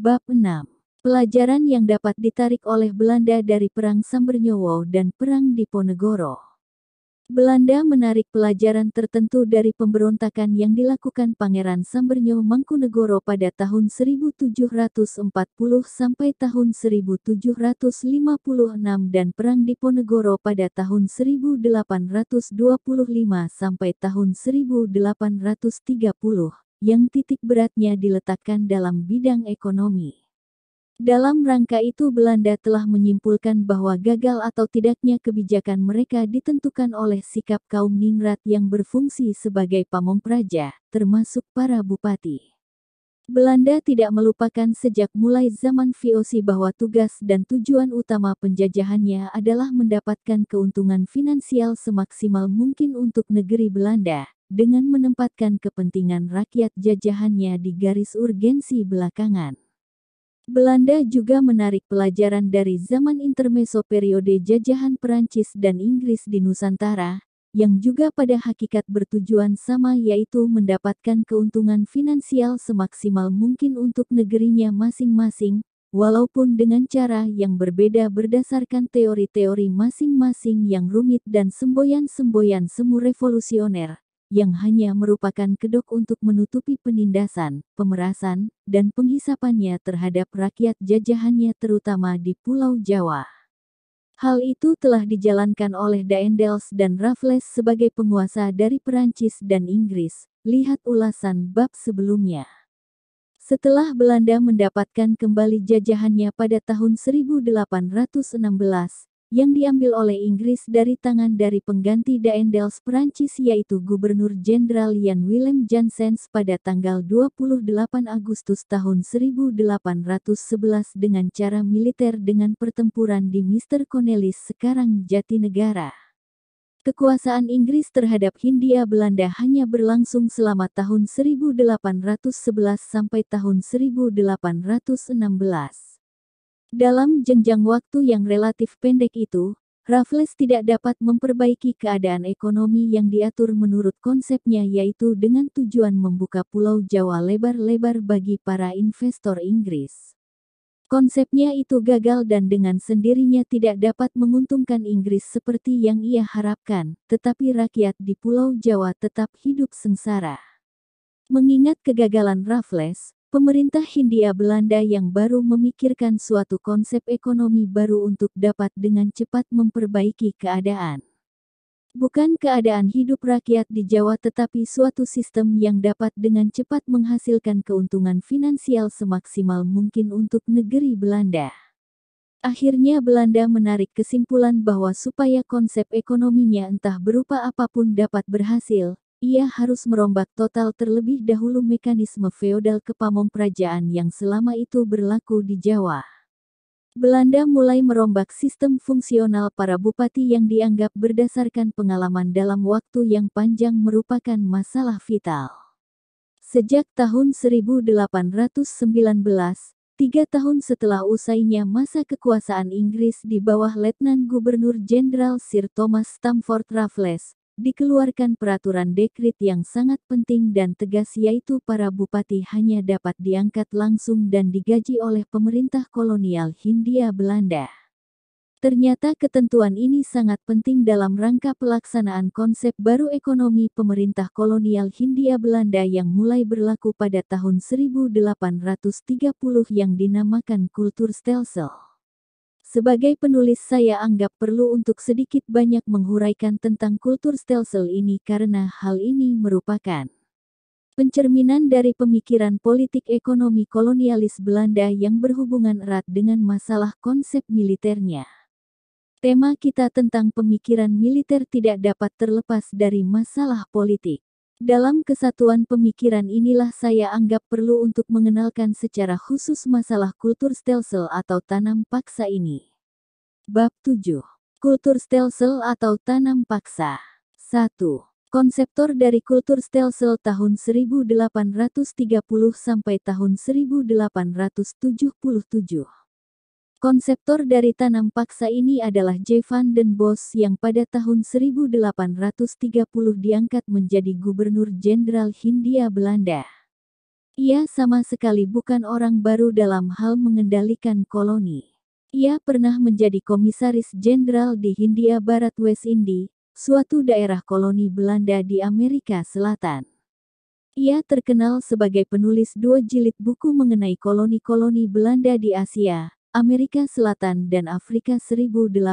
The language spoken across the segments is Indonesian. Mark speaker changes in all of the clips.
Speaker 1: Bab 6. Pelajaran yang dapat ditarik oleh Belanda dari Perang Sambernyowo dan Perang Diponegoro. Belanda menarik pelajaran tertentu dari pemberontakan yang dilakukan Pangeran Sambernyo Mangkunegoro pada tahun 1740 sampai tahun 1756 dan Perang Diponegoro pada tahun 1825 sampai tahun 1830 yang titik beratnya diletakkan dalam bidang ekonomi. Dalam rangka itu Belanda telah menyimpulkan bahwa gagal atau tidaknya kebijakan mereka ditentukan oleh sikap kaum ningrat yang berfungsi sebagai pamong praja, termasuk para bupati. Belanda tidak melupakan sejak mulai zaman VOC bahwa tugas dan tujuan utama penjajahannya adalah mendapatkan keuntungan finansial semaksimal mungkin untuk negeri Belanda, dengan menempatkan kepentingan rakyat jajahannya di garis urgensi belakangan. Belanda juga menarik pelajaran dari zaman intermeso periode jajahan Perancis dan Inggris di Nusantara, yang juga pada hakikat bertujuan sama yaitu mendapatkan keuntungan finansial semaksimal mungkin untuk negerinya masing-masing, walaupun dengan cara yang berbeda berdasarkan teori-teori masing-masing yang rumit dan semboyan-semboyan semu revolusioner, yang hanya merupakan kedok untuk menutupi penindasan, pemerasan, dan penghisapannya terhadap rakyat jajahannya terutama di Pulau Jawa. Hal itu telah dijalankan oleh Daendels dan Raffles sebagai penguasa dari Perancis dan Inggris, lihat ulasan bab sebelumnya. Setelah Belanda mendapatkan kembali jajahannya pada tahun 1816, yang diambil oleh Inggris dari tangan dari pengganti Daendels Prancis yaitu Gubernur Jenderal Jan Willem Janssens pada tanggal 28 Agustus tahun 1811 dengan cara militer dengan pertempuran di Mr. Cornelis sekarang Jatinegara. Kekuasaan Inggris terhadap Hindia Belanda hanya berlangsung selama tahun 1811 sampai tahun 1816. Dalam jenjang waktu yang relatif pendek itu, Raffles tidak dapat memperbaiki keadaan ekonomi yang diatur menurut konsepnya yaitu dengan tujuan membuka pulau Jawa lebar-lebar bagi para investor Inggris. Konsepnya itu gagal dan dengan sendirinya tidak dapat menguntungkan Inggris seperti yang ia harapkan, tetapi rakyat di pulau Jawa tetap hidup sengsara. Mengingat kegagalan Raffles, pemerintah Hindia Belanda yang baru memikirkan suatu konsep ekonomi baru untuk dapat dengan cepat memperbaiki keadaan. Bukan keadaan hidup rakyat di Jawa tetapi suatu sistem yang dapat dengan cepat menghasilkan keuntungan finansial semaksimal mungkin untuk negeri Belanda. Akhirnya Belanda menarik kesimpulan bahwa supaya konsep ekonominya entah berupa apapun dapat berhasil, ia harus merombak total terlebih dahulu mekanisme feodal kepamong kerajaan yang selama itu berlaku di Jawa. Belanda mulai merombak sistem fungsional para bupati yang dianggap berdasarkan pengalaman dalam waktu yang panjang merupakan masalah vital. Sejak tahun 1819, tiga tahun setelah usainya masa kekuasaan Inggris di bawah Letnan Gubernur Jenderal Sir Thomas Stamford Raffles, dikeluarkan peraturan dekrit yang sangat penting dan tegas yaitu para bupati hanya dapat diangkat langsung dan digaji oleh pemerintah kolonial Hindia Belanda. Ternyata ketentuan ini sangat penting dalam rangka pelaksanaan konsep baru ekonomi pemerintah kolonial Hindia Belanda yang mulai berlaku pada tahun 1830 yang dinamakan kultur stelsel. Sebagai penulis saya anggap perlu untuk sedikit banyak menghuraikan tentang kultur stelsel ini karena hal ini merupakan pencerminan dari pemikiran politik ekonomi kolonialis Belanda yang berhubungan erat dengan masalah konsep militernya. Tema kita tentang pemikiran militer tidak dapat terlepas dari masalah politik. Dalam kesatuan pemikiran inilah saya anggap perlu untuk mengenalkan secara khusus masalah kultur stelsel atau tanam paksa ini. Bab 7. Kultur stelsel atau tanam paksa. 1. Konseptor dari kultur stelsel tahun 1830 sampai tahun 1877. Konseptor dari tanam paksa ini adalah J. van den Bosch yang pada tahun 1830 diangkat menjadi Gubernur Jenderal Hindia Belanda. Ia sama sekali bukan orang baru dalam hal mengendalikan koloni. Ia pernah menjadi komisaris jenderal di Hindia Barat West Indies, suatu daerah koloni Belanda di Amerika Selatan. Ia terkenal sebagai penulis dua jilid buku mengenai koloni-koloni Belanda di Asia, Amerika Selatan dan Afrika 1818.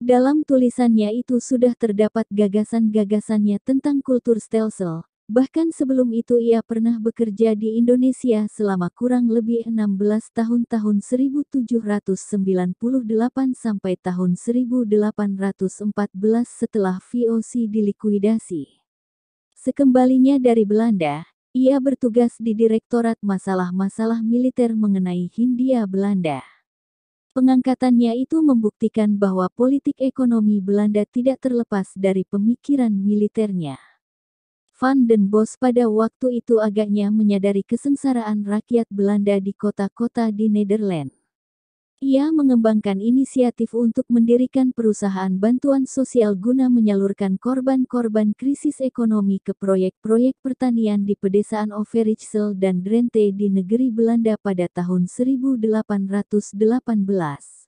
Speaker 1: Dalam tulisannya itu sudah terdapat gagasan-gagasannya tentang kultur stelsel, Bahkan sebelum itu ia pernah bekerja di Indonesia selama kurang lebih 16 tahun tahun 1798 sampai tahun 1814 setelah VOC dilikuidasi. Sekembalinya dari Belanda, ia bertugas di Direktorat Masalah-Masalah Militer mengenai Hindia Belanda. Pengangkatannya itu membuktikan bahwa politik ekonomi Belanda tidak terlepas dari pemikiran militernya. Van den Bos pada waktu itu agaknya menyadari kesengsaraan rakyat Belanda di kota-kota di Nederland. Ia mengembangkan inisiatif untuk mendirikan perusahaan bantuan sosial guna menyalurkan korban-korban krisis ekonomi ke proyek-proyek pertanian di pedesaan Overijssel dan Drenthe di negeri Belanda pada tahun 1818.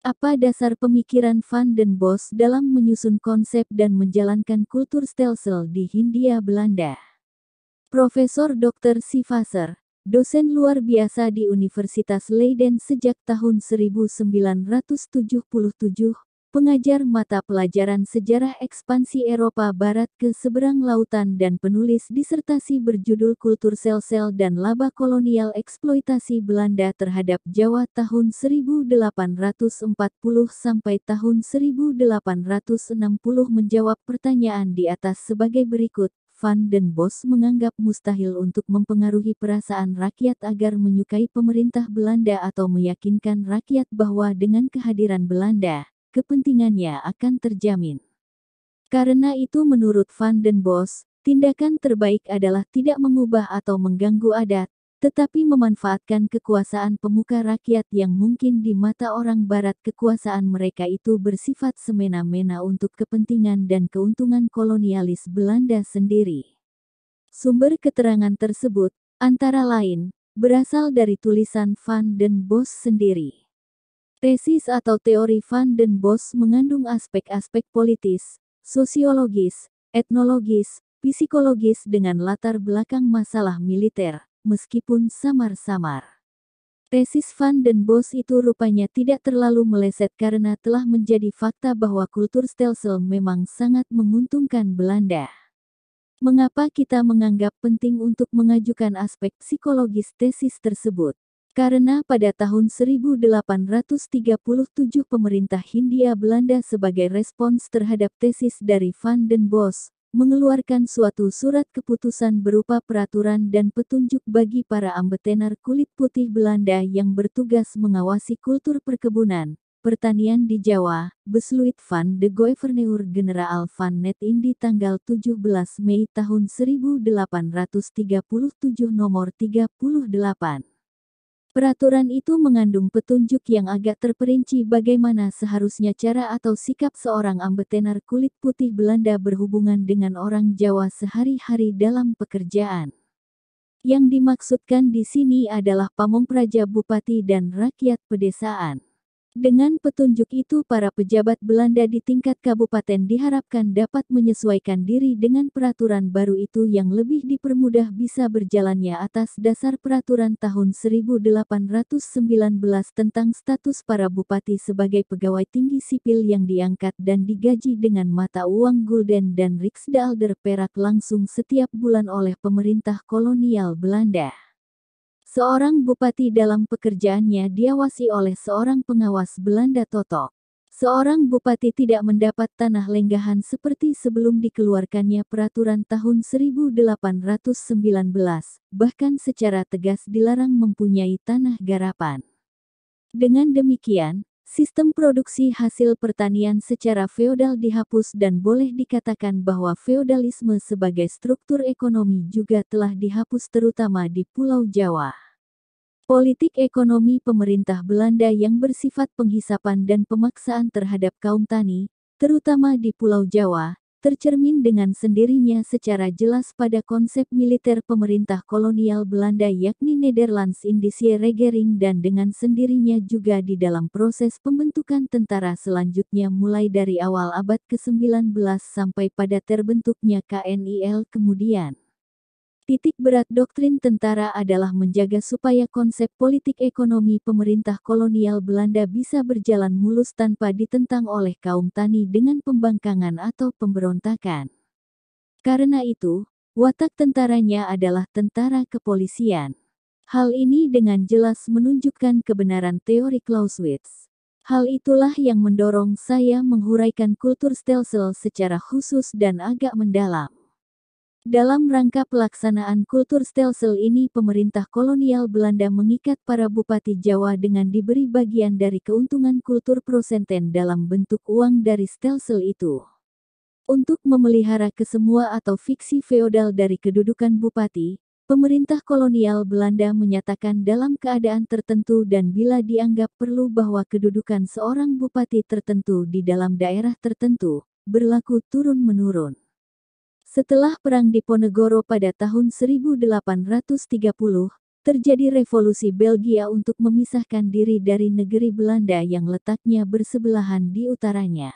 Speaker 1: Apa dasar pemikiran Van den Bos dalam menyusun konsep dan menjalankan kultur stelsel di Hindia Belanda? Profesor Dr. Sivaser, dosen luar biasa di Universitas Leiden sejak tahun 1977 pengajar mata pelajaran sejarah ekspansi Eropa Barat ke seberang lautan dan penulis disertasi berjudul Kultur Sel-Sel dan Laba Kolonial Eksploitasi Belanda terhadap Jawa tahun 1840 sampai tahun 1860 menjawab pertanyaan di atas sebagai berikut. Van den Bos menganggap mustahil untuk mempengaruhi perasaan rakyat agar menyukai pemerintah Belanda atau meyakinkan rakyat bahwa dengan kehadiran Belanda, kepentingannya akan terjamin. Karena itu menurut Van den Bos, tindakan terbaik adalah tidak mengubah atau mengganggu adat, tetapi memanfaatkan kekuasaan pemuka rakyat yang mungkin di mata orang barat kekuasaan mereka itu bersifat semena-mena untuk kepentingan dan keuntungan kolonialis Belanda sendiri. Sumber keterangan tersebut, antara lain, berasal dari tulisan Van den Bos sendiri. Tesis atau teori Van den Bos mengandung aspek-aspek politis, sosiologis, etnologis, psikologis dengan latar belakang masalah militer, meskipun samar-samar. Tesis Van den Bos itu rupanya tidak terlalu meleset karena telah menjadi fakta bahwa kultur stelsel memang sangat menguntungkan Belanda. Mengapa kita menganggap penting untuk mengajukan aspek psikologis tesis tersebut? Karena pada tahun 1837 pemerintah Hindia Belanda sebagai respons terhadap tesis dari Van den Bosch, mengeluarkan suatu surat keputusan berupa peraturan dan petunjuk bagi para ambetenar kulit putih Belanda yang bertugas mengawasi kultur perkebunan, pertanian di Jawa, Besluit van de Gouverneur general van Net Indi tanggal 17 Mei tahun 1837 nomor 38. Peraturan itu mengandung petunjuk yang agak terperinci bagaimana seharusnya cara atau sikap seorang ambetenar kulit putih Belanda berhubungan dengan orang Jawa sehari-hari dalam pekerjaan. Yang dimaksudkan di sini adalah pamong praja bupati dan rakyat pedesaan. Dengan petunjuk itu para pejabat Belanda di tingkat kabupaten diharapkan dapat menyesuaikan diri dengan peraturan baru itu yang lebih dipermudah bisa berjalannya atas dasar peraturan tahun 1819 tentang status para bupati sebagai pegawai tinggi sipil yang diangkat dan digaji dengan mata uang gulden dan riksdaalder perak langsung setiap bulan oleh pemerintah kolonial Belanda. Seorang bupati dalam pekerjaannya diawasi oleh seorang pengawas Belanda Toto. Seorang bupati tidak mendapat tanah lenggahan seperti sebelum dikeluarkannya peraturan tahun 1819, bahkan secara tegas dilarang mempunyai tanah garapan. Dengan demikian, Sistem produksi hasil pertanian secara feodal dihapus dan boleh dikatakan bahwa feodalisme sebagai struktur ekonomi juga telah dihapus terutama di Pulau Jawa. Politik ekonomi pemerintah Belanda yang bersifat penghisapan dan pemaksaan terhadap kaum tani, terutama di Pulau Jawa, tercermin dengan sendirinya secara jelas pada konsep militer pemerintah kolonial Belanda yakni Nederlands Indische Regering dan dengan sendirinya juga di dalam proses pembentukan tentara selanjutnya mulai dari awal abad ke-19 sampai pada terbentuknya KNIL kemudian. Titik berat doktrin tentara adalah menjaga supaya konsep politik ekonomi pemerintah kolonial Belanda bisa berjalan mulus tanpa ditentang oleh kaum tani dengan pembangkangan atau pemberontakan. Karena itu, watak tentaranya adalah tentara kepolisian. Hal ini dengan jelas menunjukkan kebenaran teori Clausewitz. Hal itulah yang mendorong saya menghuraikan kultur stelsel secara khusus dan agak mendalam. Dalam rangka pelaksanaan kultur stelsel ini pemerintah kolonial Belanda mengikat para bupati Jawa dengan diberi bagian dari keuntungan kultur prosenten dalam bentuk uang dari stelsel itu. Untuk memelihara kesemua atau fiksi feodal dari kedudukan bupati, pemerintah kolonial Belanda menyatakan dalam keadaan tertentu dan bila dianggap perlu bahwa kedudukan seorang bupati tertentu di dalam daerah tertentu, berlaku turun-menurun. Setelah Perang Diponegoro pada tahun 1830, terjadi revolusi Belgia untuk memisahkan diri dari negeri Belanda yang letaknya bersebelahan di utaranya.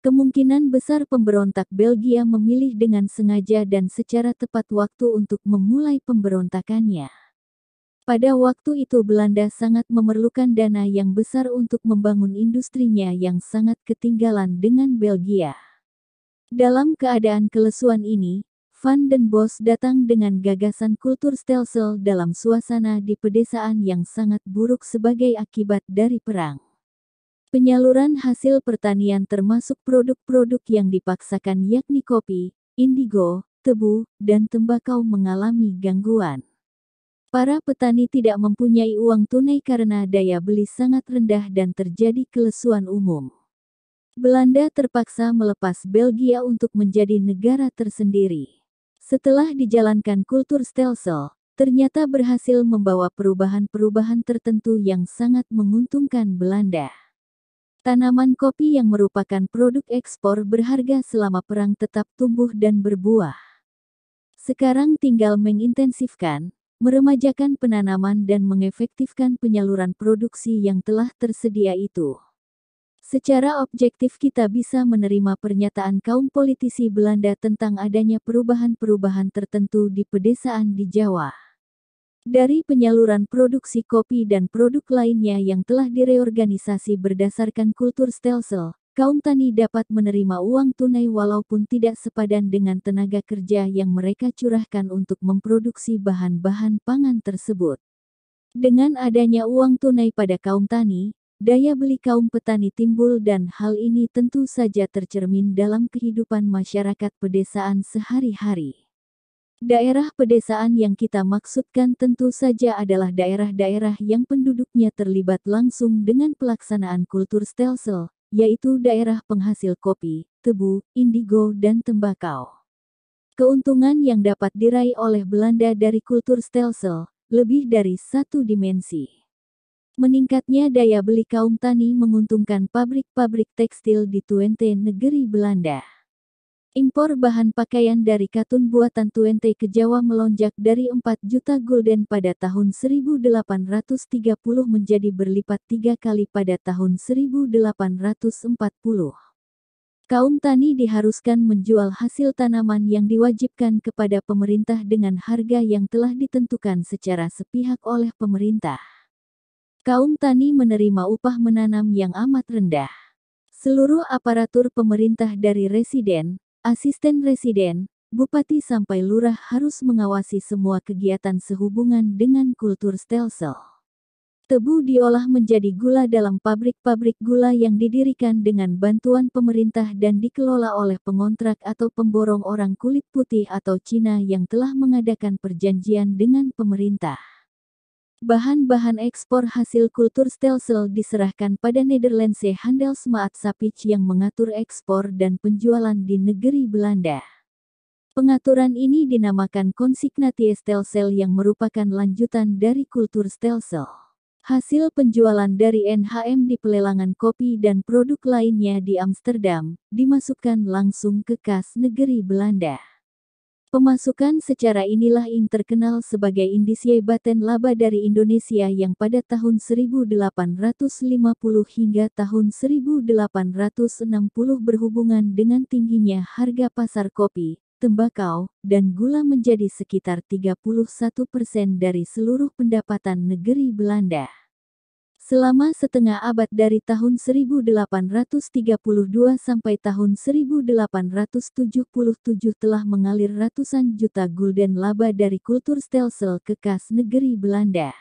Speaker 1: Kemungkinan besar pemberontak Belgia memilih dengan sengaja dan secara tepat waktu untuk memulai pemberontakannya. Pada waktu itu Belanda sangat memerlukan dana yang besar untuk membangun industrinya yang sangat ketinggalan dengan Belgia. Dalam keadaan kelesuan ini, Van den Bos datang dengan gagasan kultur stelsel dalam suasana di pedesaan yang sangat buruk sebagai akibat dari perang. Penyaluran hasil pertanian termasuk produk-produk yang dipaksakan yakni kopi, indigo, tebu, dan tembakau mengalami gangguan. Para petani tidak mempunyai uang tunai karena daya beli sangat rendah dan terjadi kelesuan umum. Belanda terpaksa melepas Belgia untuk menjadi negara tersendiri. Setelah dijalankan kultur stelsel, ternyata berhasil membawa perubahan-perubahan tertentu yang sangat menguntungkan Belanda. Tanaman kopi yang merupakan produk ekspor berharga selama perang tetap tumbuh dan berbuah. Sekarang tinggal mengintensifkan, meremajakan penanaman dan mengefektifkan penyaluran produksi yang telah tersedia itu. Secara objektif kita bisa menerima pernyataan kaum politisi Belanda tentang adanya perubahan-perubahan tertentu di pedesaan di Jawa. Dari penyaluran produksi kopi dan produk lainnya yang telah direorganisasi berdasarkan kultur stelsel, kaum tani dapat menerima uang tunai walaupun tidak sepadan dengan tenaga kerja yang mereka curahkan untuk memproduksi bahan-bahan pangan tersebut. Dengan adanya uang tunai pada kaum tani, Daya beli kaum petani timbul dan hal ini tentu saja tercermin dalam kehidupan masyarakat pedesaan sehari-hari. Daerah pedesaan yang kita maksudkan tentu saja adalah daerah-daerah yang penduduknya terlibat langsung dengan pelaksanaan kultur stelsel, yaitu daerah penghasil kopi, tebu, indigo, dan tembakau. Keuntungan yang dapat diraih oleh Belanda dari kultur stelsel lebih dari satu dimensi. Meningkatnya daya beli kaum tani menguntungkan pabrik-pabrik tekstil di Twente, negeri Belanda. Impor bahan pakaian dari katun buatan Twente ke Jawa melonjak dari 4 juta gulden pada tahun 1830 menjadi berlipat tiga kali pada tahun 1840. Kaum tani diharuskan menjual hasil tanaman yang diwajibkan kepada pemerintah dengan harga yang telah ditentukan secara sepihak oleh pemerintah. Kaum tani menerima upah menanam yang amat rendah. Seluruh aparatur pemerintah dari residen, asisten residen, bupati sampai lurah harus mengawasi semua kegiatan sehubungan dengan kultur stelsel. Tebu diolah menjadi gula dalam pabrik-pabrik gula yang didirikan dengan bantuan pemerintah dan dikelola oleh pengontrak atau pemborong orang kulit putih atau Cina yang telah mengadakan perjanjian dengan pemerintah. Bahan-bahan ekspor hasil kultur Stelsel diserahkan pada Nederlandse Sapich yang mengatur ekspor dan penjualan di negeri Belanda. Pengaturan ini dinamakan konsignatie Stelsel yang merupakan lanjutan dari kultur Stelsel. Hasil penjualan dari NHM di pelelangan kopi dan produk lainnya di Amsterdam dimasukkan langsung ke kas negeri Belanda. Pemasukan secara inilah yang terkenal sebagai indisie Baten laba dari Indonesia yang pada tahun 1850 hingga tahun 1860 berhubungan dengan tingginya harga pasar kopi, tembakau, dan gula menjadi sekitar 31% persen dari seluruh pendapatan negeri Belanda. Selama setengah abad dari tahun 1832 sampai tahun 1877 telah mengalir ratusan juta gulden laba dari kultur stelsel ke kas negeri Belanda.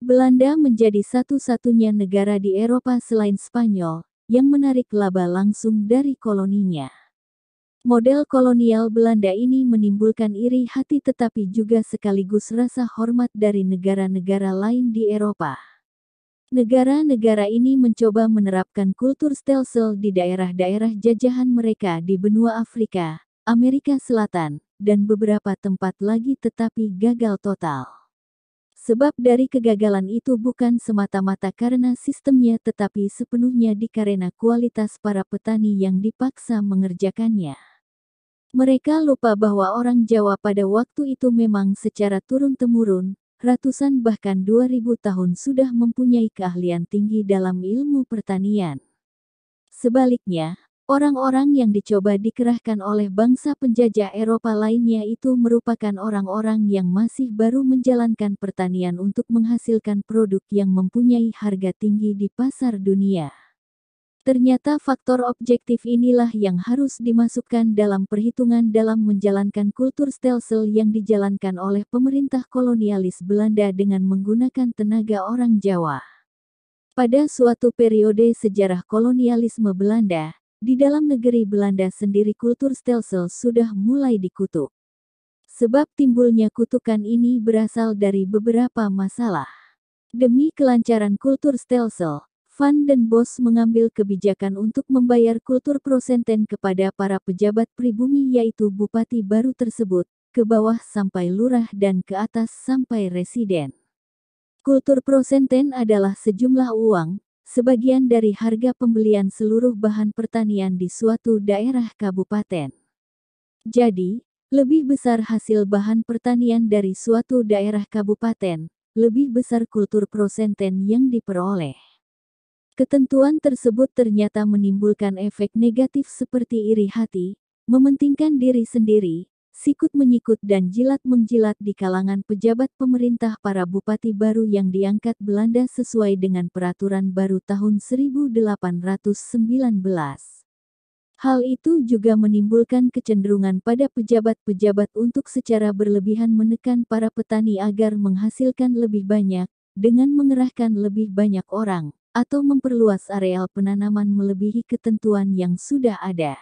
Speaker 1: Belanda menjadi satu-satunya negara di Eropa selain Spanyol, yang menarik laba langsung dari koloninya. Model kolonial Belanda ini menimbulkan iri hati tetapi juga sekaligus rasa hormat dari negara-negara lain di Eropa. Negara-negara ini mencoba menerapkan kultur stelsel di daerah-daerah jajahan mereka di benua Afrika, Amerika Selatan, dan beberapa tempat lagi tetapi gagal total. Sebab dari kegagalan itu bukan semata-mata karena sistemnya tetapi sepenuhnya dikarena kualitas para petani yang dipaksa mengerjakannya. Mereka lupa bahwa orang Jawa pada waktu itu memang secara turun-temurun ratusan bahkan dua ribu tahun sudah mempunyai keahlian tinggi dalam ilmu pertanian. Sebaliknya, orang-orang yang dicoba dikerahkan oleh bangsa penjajah Eropa lainnya itu merupakan orang-orang yang masih baru menjalankan pertanian untuk menghasilkan produk yang mempunyai harga tinggi di pasar dunia. Ternyata faktor objektif inilah yang harus dimasukkan dalam perhitungan dalam menjalankan kultur stelsel yang dijalankan oleh pemerintah kolonialis Belanda dengan menggunakan tenaga orang Jawa. Pada suatu periode sejarah kolonialisme Belanda, di dalam negeri Belanda sendiri kultur stelsel sudah mulai dikutuk. Sebab timbulnya kutukan ini berasal dari beberapa masalah. Demi kelancaran kultur stelsel, Van den Bos mengambil kebijakan untuk membayar kultur prosenten kepada para pejabat pribumi yaitu bupati baru tersebut, ke bawah sampai lurah dan ke atas sampai residen. Kultur prosenten adalah sejumlah uang, sebagian dari harga pembelian seluruh bahan pertanian di suatu daerah kabupaten. Jadi, lebih besar hasil bahan pertanian dari suatu daerah kabupaten, lebih besar kultur prosenten yang diperoleh. Ketentuan tersebut ternyata menimbulkan efek negatif seperti iri hati, mementingkan diri sendiri, sikut menyikut dan jilat menjilat di kalangan pejabat pemerintah para bupati baru yang diangkat Belanda sesuai dengan peraturan baru tahun 1819. Hal itu juga menimbulkan kecenderungan pada pejabat-pejabat untuk secara berlebihan menekan para petani agar menghasilkan lebih banyak, dengan mengerahkan lebih banyak orang atau memperluas areal penanaman melebihi ketentuan yang sudah ada.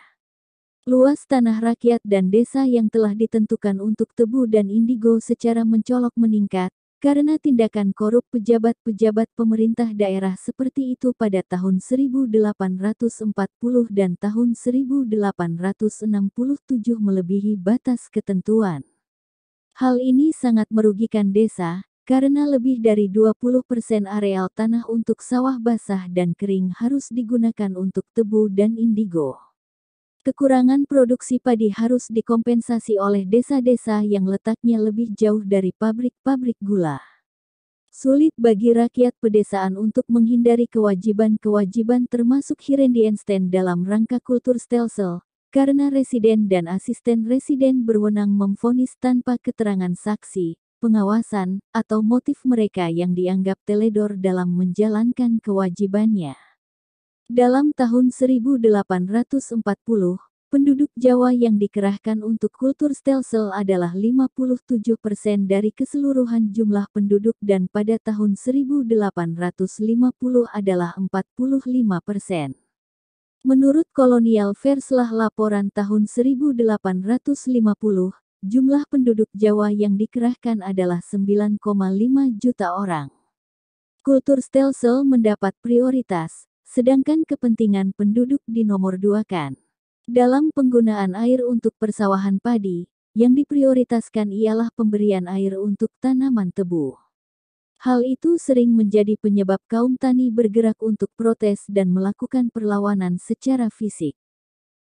Speaker 1: Luas tanah rakyat dan desa yang telah ditentukan untuk tebu dan indigo secara mencolok meningkat, karena tindakan korup pejabat-pejabat pemerintah daerah seperti itu pada tahun 1840 dan tahun 1867 melebihi batas ketentuan. Hal ini sangat merugikan desa, karena lebih dari 20% areal tanah untuk sawah basah dan kering harus digunakan untuk tebu dan indigo. Kekurangan produksi padi harus dikompensasi oleh desa-desa yang letaknya lebih jauh dari pabrik-pabrik gula. Sulit bagi rakyat pedesaan untuk menghindari kewajiban-kewajiban termasuk Hirendiensten dalam rangka kultur stelsel, karena residen dan asisten residen berwenang memfonis tanpa keterangan saksi, pengawasan, atau motif mereka yang dianggap teledor dalam menjalankan kewajibannya. Dalam tahun 1840, penduduk Jawa yang dikerahkan untuk kultur stelsel adalah 57% dari keseluruhan jumlah penduduk dan pada tahun 1850 adalah 45%. Menurut kolonial Verslah laporan tahun 1850, Jumlah penduduk Jawa yang dikerahkan adalah 9,5 juta orang. Kultur stelsel mendapat prioritas, sedangkan kepentingan penduduk dua kan. Dalam penggunaan air untuk persawahan padi, yang diprioritaskan ialah pemberian air untuk tanaman tebu. Hal itu sering menjadi penyebab kaum tani bergerak untuk protes dan melakukan perlawanan secara fisik.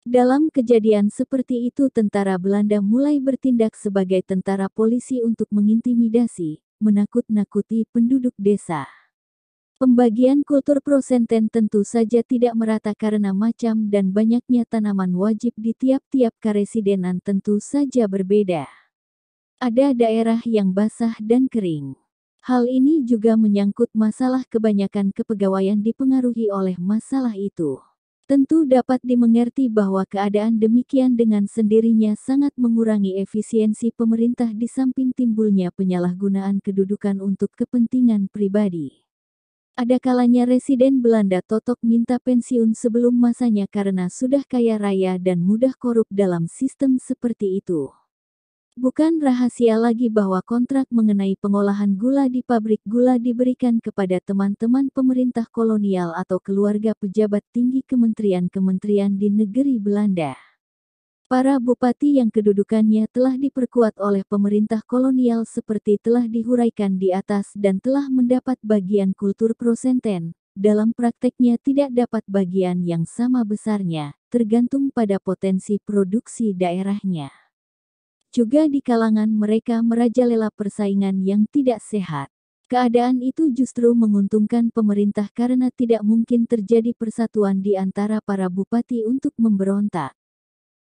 Speaker 1: Dalam kejadian seperti itu tentara Belanda mulai bertindak sebagai tentara polisi untuk mengintimidasi, menakut-nakuti penduduk desa. Pembagian kultur prosenten tentu saja tidak merata karena macam dan banyaknya tanaman wajib di tiap-tiap karesidenan tentu saja berbeda. Ada daerah yang basah dan kering. Hal ini juga menyangkut masalah kebanyakan kepegawaian dipengaruhi oleh masalah itu. Tentu dapat dimengerti bahwa keadaan demikian dengan sendirinya sangat mengurangi efisiensi pemerintah di samping timbulnya penyalahgunaan kedudukan untuk kepentingan pribadi. Ada kalanya residen Belanda Totok minta pensiun sebelum masanya karena sudah kaya raya dan mudah korup dalam sistem seperti itu. Bukan rahasia lagi bahwa kontrak mengenai pengolahan gula di pabrik gula diberikan kepada teman-teman pemerintah kolonial atau keluarga pejabat tinggi kementerian-kementerian di negeri Belanda. Para bupati yang kedudukannya telah diperkuat oleh pemerintah kolonial seperti telah dihuraikan di atas dan telah mendapat bagian kultur prosenten. Dalam prakteknya tidak dapat bagian yang sama besarnya, tergantung pada potensi produksi daerahnya. Juga di kalangan mereka merajalela persaingan yang tidak sehat. Keadaan itu justru menguntungkan pemerintah karena tidak mungkin terjadi persatuan di antara para bupati untuk memberontak.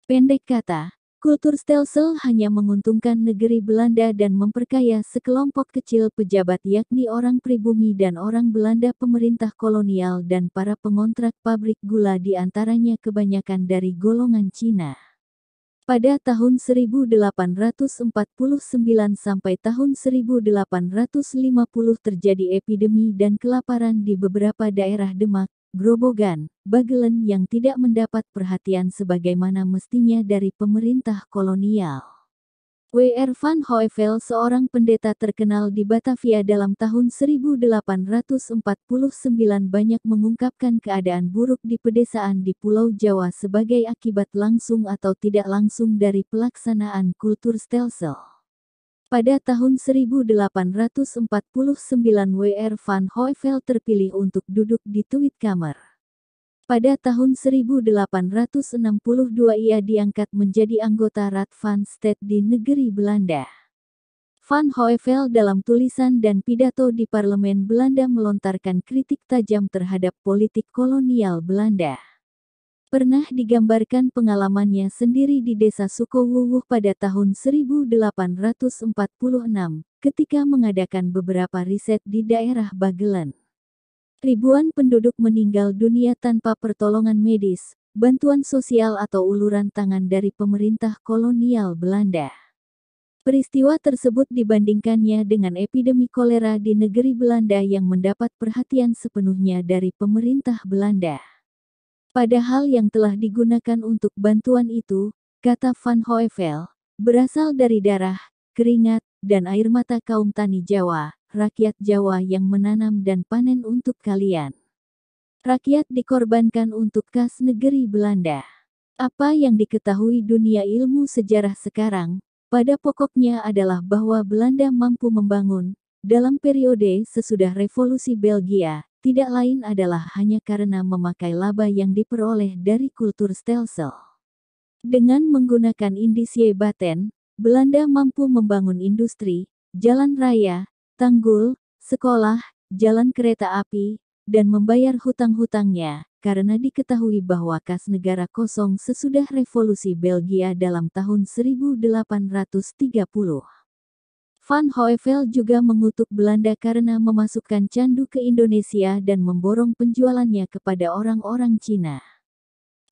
Speaker 1: Pendek kata, kultur stelsel hanya menguntungkan negeri Belanda dan memperkaya sekelompok kecil pejabat yakni orang pribumi dan orang Belanda pemerintah kolonial dan para pengontrak pabrik gula di antaranya kebanyakan dari golongan Cina. Pada tahun 1849 sampai tahun 1850 terjadi epidemi dan kelaparan di beberapa daerah Demak, Grobogan, Bagelen yang tidak mendapat perhatian sebagaimana mestinya dari pemerintah kolonial. W.R. van Hoevel, seorang pendeta terkenal di Batavia dalam tahun 1849 banyak mengungkapkan keadaan buruk di pedesaan di Pulau Jawa sebagai akibat langsung atau tidak langsung dari pelaksanaan kultur stelsel. Pada tahun 1849 W.R. van Hoevel terpilih untuk duduk di tweet Kamar. Pada tahun 1862 ia diangkat menjadi anggota Rat van State di negeri Belanda. Van Hoevel dalam tulisan dan pidato di parlemen Belanda melontarkan kritik tajam terhadap politik kolonial Belanda. Pernah digambarkan pengalamannya sendiri di desa Sukowuwuh pada tahun 1846 ketika mengadakan beberapa riset di daerah Bagelen. Ribuan penduduk meninggal dunia tanpa pertolongan medis, bantuan sosial atau uluran tangan dari pemerintah kolonial Belanda. Peristiwa tersebut dibandingkannya dengan epidemi kolera di negeri Belanda yang mendapat perhatian sepenuhnya dari pemerintah Belanda. Padahal yang telah digunakan untuk bantuan itu, kata Van Hoevel, berasal dari darah, keringat, dan air mata kaum tani Jawa, rakyat Jawa yang menanam dan panen untuk kalian. Rakyat dikorbankan untuk kas negeri Belanda. Apa yang diketahui dunia ilmu sejarah sekarang, pada pokoknya adalah bahwa Belanda mampu membangun, dalam periode sesudah revolusi Belgia, tidak lain adalah hanya karena memakai laba yang diperoleh dari kultur stelsel. Dengan menggunakan indisie baten, Belanda mampu membangun industri, jalan raya, tanggul, sekolah, jalan kereta api, dan membayar hutang-hutangnya, karena diketahui bahwa kas negara kosong sesudah revolusi Belgia dalam tahun 1830. Van Hoevel juga mengutuk Belanda karena memasukkan candu ke Indonesia dan memborong penjualannya kepada orang-orang Cina.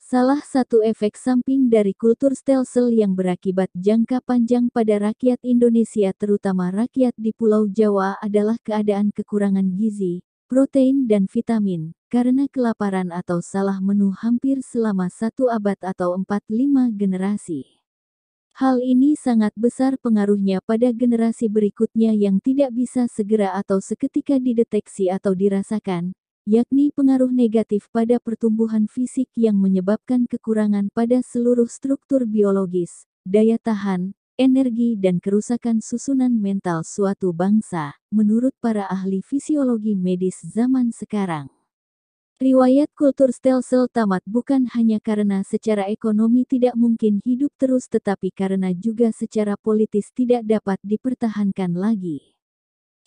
Speaker 1: Salah satu efek samping dari kultur stelsel yang berakibat jangka panjang pada rakyat Indonesia terutama rakyat di Pulau Jawa adalah keadaan kekurangan gizi, protein dan vitamin, karena kelaparan atau salah menu hampir selama satu abad atau empat lima generasi. Hal ini sangat besar pengaruhnya pada generasi berikutnya yang tidak bisa segera atau seketika dideteksi atau dirasakan, yakni pengaruh negatif pada pertumbuhan fisik yang menyebabkan kekurangan pada seluruh struktur biologis, daya tahan, energi dan kerusakan susunan mental suatu bangsa, menurut para ahli fisiologi medis zaman sekarang. Riwayat kultur stelsel tamat bukan hanya karena secara ekonomi tidak mungkin hidup terus tetapi karena juga secara politis tidak dapat dipertahankan lagi.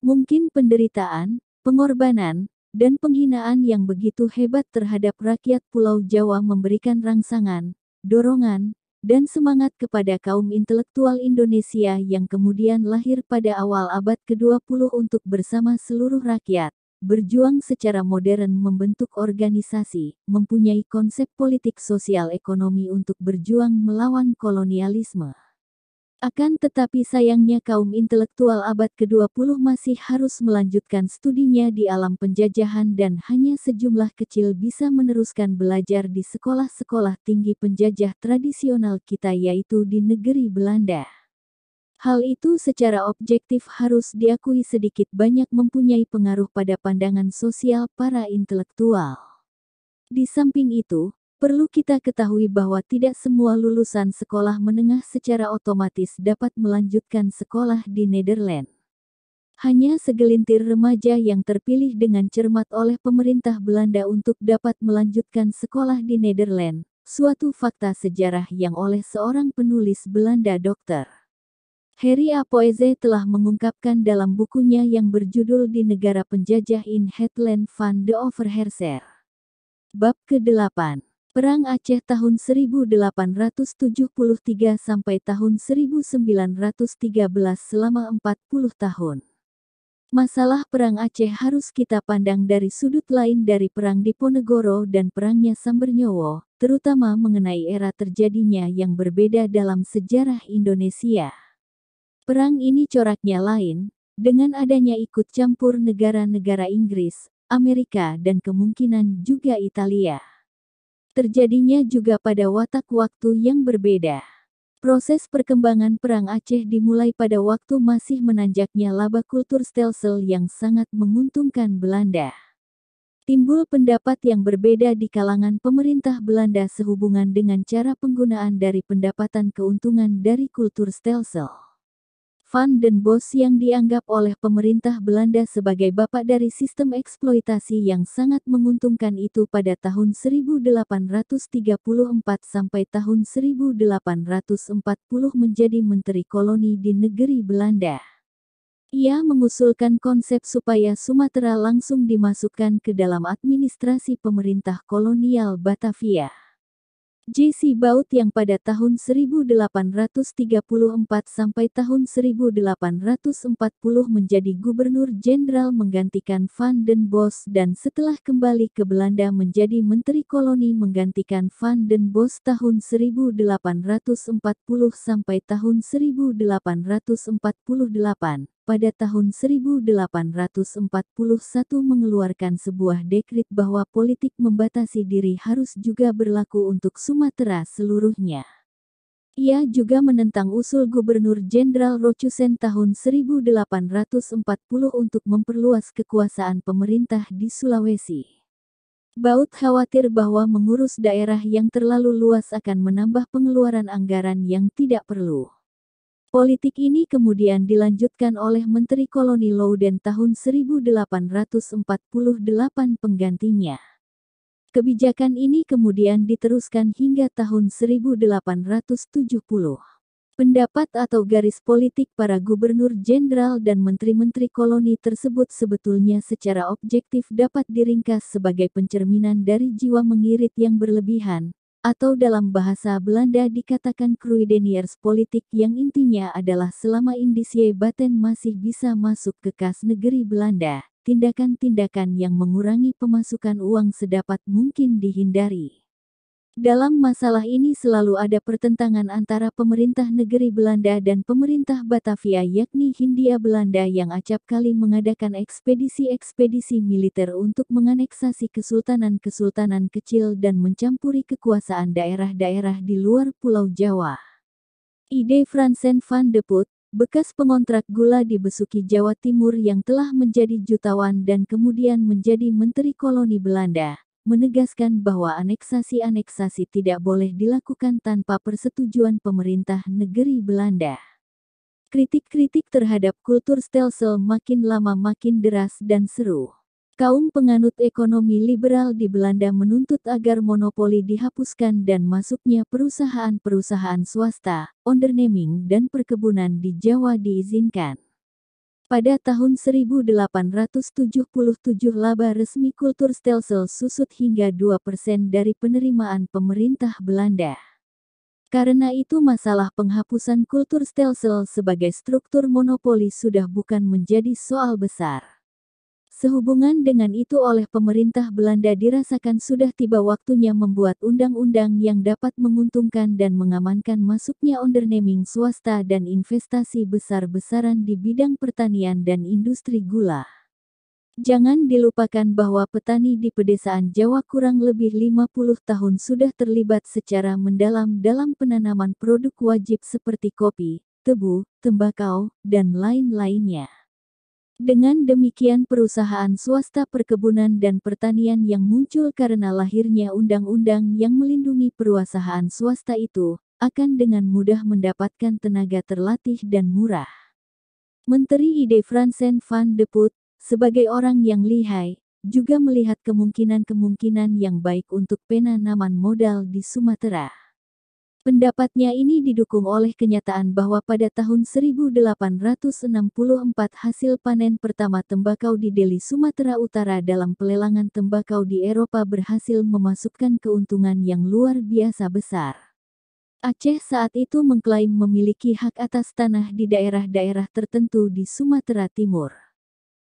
Speaker 1: Mungkin penderitaan, pengorbanan, dan penghinaan yang begitu hebat terhadap rakyat Pulau Jawa memberikan rangsangan, dorongan, dan semangat kepada kaum intelektual Indonesia yang kemudian lahir pada awal abad ke-20 untuk bersama seluruh rakyat berjuang secara modern membentuk organisasi, mempunyai konsep politik sosial ekonomi untuk berjuang melawan kolonialisme. Akan tetapi sayangnya kaum intelektual abad ke-20 masih harus melanjutkan studinya di alam penjajahan dan hanya sejumlah kecil bisa meneruskan belajar di sekolah-sekolah tinggi penjajah tradisional kita yaitu di negeri Belanda. Hal itu secara objektif harus diakui sedikit banyak mempunyai pengaruh pada pandangan sosial para intelektual. Di samping itu, Perlu kita ketahui bahwa tidak semua lulusan sekolah menengah secara otomatis dapat melanjutkan sekolah di Nederland. Hanya segelintir remaja yang terpilih dengan cermat oleh pemerintah Belanda untuk dapat melanjutkan sekolah di Nederland, suatu fakta sejarah yang oleh seorang penulis Belanda Dr. Harry Apoeze telah mengungkapkan dalam bukunya yang berjudul Di Negara Penjajah in Hetland van de Overheerser. Bab ke-8 Perang Aceh tahun 1873 sampai tahun 1913 selama 40 tahun. Masalah Perang Aceh harus kita pandang dari sudut lain dari Perang Diponegoro dan Perangnya Sambernyowo, terutama mengenai era terjadinya yang berbeda dalam sejarah Indonesia. Perang ini coraknya lain, dengan adanya ikut campur negara-negara Inggris, Amerika dan kemungkinan juga Italia. Terjadinya juga pada watak waktu yang berbeda. Proses perkembangan Perang Aceh dimulai pada waktu masih menanjaknya laba kultur stelsel yang sangat menguntungkan Belanda. Timbul pendapat yang berbeda di kalangan pemerintah Belanda sehubungan dengan cara penggunaan dari pendapatan keuntungan dari kultur stelsel. Van den Bosch yang dianggap oleh pemerintah Belanda sebagai bapak dari sistem eksploitasi yang sangat menguntungkan itu pada tahun 1834 sampai tahun 1840 menjadi menteri koloni di negeri Belanda. Ia mengusulkan konsep supaya Sumatera langsung dimasukkan ke dalam administrasi pemerintah kolonial Batavia. J.C. Baut yang pada tahun 1834 sampai tahun 1840 menjadi gubernur jenderal menggantikan Van den Bosch dan setelah kembali ke Belanda menjadi menteri koloni menggantikan Van den Bosch tahun 1840 sampai tahun 1848 pada tahun 1841 mengeluarkan sebuah dekrit bahwa politik membatasi diri harus juga berlaku untuk Sumatera seluruhnya. Ia juga menentang usul Gubernur Jenderal Rochusen tahun 1840 untuk memperluas kekuasaan pemerintah di Sulawesi. Baut khawatir bahwa mengurus daerah yang terlalu luas akan menambah pengeluaran anggaran yang tidak perlu. Politik ini kemudian dilanjutkan oleh Menteri Koloni Louden tahun 1848 penggantinya. Kebijakan ini kemudian diteruskan hingga tahun 1870. Pendapat atau garis politik para gubernur jenderal dan menteri-menteri koloni tersebut sebetulnya secara objektif dapat diringkas sebagai pencerminan dari jiwa mengirit yang berlebihan, atau dalam bahasa Belanda dikatakan Kruideniers politik yang intinya adalah selama indisie baten masih bisa masuk ke kas negeri Belanda, tindakan-tindakan yang mengurangi pemasukan uang sedapat mungkin dihindari. Dalam masalah ini selalu ada pertentangan antara pemerintah negeri Belanda dan pemerintah Batavia yakni Hindia Belanda yang acap kali mengadakan ekspedisi-ekspedisi militer untuk menganeksasi kesultanan-kesultanan kecil dan mencampuri kekuasaan daerah-daerah di luar Pulau Jawa. Ide Fransen van de Put, bekas pengontrak gula di Besuki Jawa Timur yang telah menjadi jutawan dan kemudian menjadi menteri koloni Belanda menegaskan bahwa aneksasi-aneksasi tidak boleh dilakukan tanpa persetujuan pemerintah negeri Belanda. Kritik-kritik terhadap kultur stelsel makin lama makin deras dan seru. Kaum penganut ekonomi liberal di Belanda menuntut agar monopoli dihapuskan dan masuknya perusahaan-perusahaan swasta, onderneming dan perkebunan di Jawa diizinkan. Pada tahun 1877 laba resmi kultur stelsel susut hingga 2% dari penerimaan pemerintah Belanda. Karena itu masalah penghapusan kultur stelsel sebagai struktur monopoli sudah bukan menjadi soal besar. Sehubungan dengan itu oleh pemerintah Belanda dirasakan sudah tiba waktunya membuat undang-undang yang dapat menguntungkan dan mengamankan masuknya onderneming swasta dan investasi besar-besaran di bidang pertanian dan industri gula. Jangan dilupakan bahwa petani di pedesaan Jawa kurang lebih 50 tahun sudah terlibat secara mendalam dalam penanaman produk wajib seperti kopi, tebu, tembakau, dan lain-lainnya. Dengan demikian perusahaan swasta perkebunan dan pertanian yang muncul karena lahirnya undang-undang yang melindungi perusahaan swasta itu, akan dengan mudah mendapatkan tenaga terlatih dan murah. Menteri Ide Fransen van de Put, sebagai orang yang lihai, juga melihat kemungkinan-kemungkinan yang baik untuk penanaman modal di Sumatera. Pendapatnya ini didukung oleh kenyataan bahwa pada tahun 1864 hasil panen pertama tembakau di Deli Sumatera Utara dalam pelelangan tembakau di Eropa berhasil memasukkan keuntungan yang luar biasa besar. Aceh saat itu mengklaim memiliki hak atas tanah di daerah-daerah tertentu di Sumatera Timur.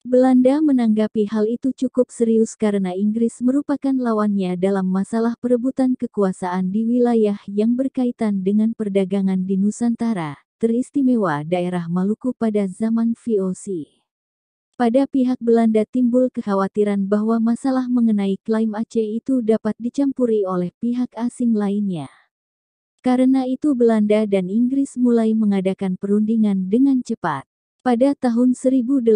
Speaker 1: Belanda menanggapi hal itu cukup serius karena Inggris merupakan lawannya dalam masalah perebutan kekuasaan di wilayah yang berkaitan dengan perdagangan di Nusantara, teristimewa daerah Maluku pada zaman VOC. Pada pihak Belanda timbul kekhawatiran bahwa masalah mengenai klaim Aceh itu dapat dicampuri oleh pihak asing lainnya. Karena itu Belanda dan Inggris mulai mengadakan perundingan dengan cepat. Pada tahun 1871,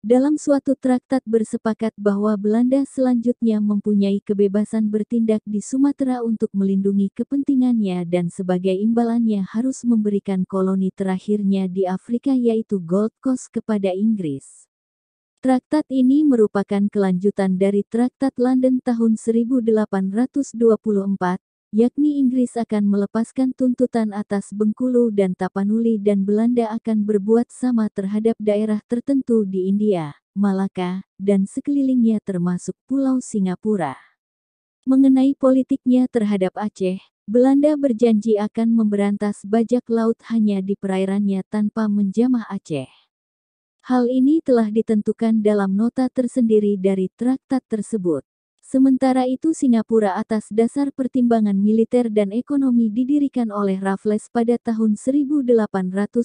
Speaker 1: dalam suatu traktat bersepakat bahwa Belanda selanjutnya mempunyai kebebasan bertindak di Sumatera untuk melindungi kepentingannya dan sebagai imbalannya harus memberikan koloni terakhirnya di Afrika yaitu Gold Coast kepada Inggris. Traktat ini merupakan kelanjutan dari Traktat London tahun 1824 yakni Inggris akan melepaskan tuntutan atas Bengkulu dan Tapanuli dan Belanda akan berbuat sama terhadap daerah tertentu di India, Malaka, dan sekelilingnya termasuk Pulau Singapura. Mengenai politiknya terhadap Aceh, Belanda berjanji akan memberantas bajak laut hanya di perairannya tanpa menjamah Aceh. Hal ini telah ditentukan dalam nota tersendiri dari traktat tersebut. Sementara itu Singapura atas dasar pertimbangan militer dan ekonomi didirikan oleh Raffles pada tahun 1819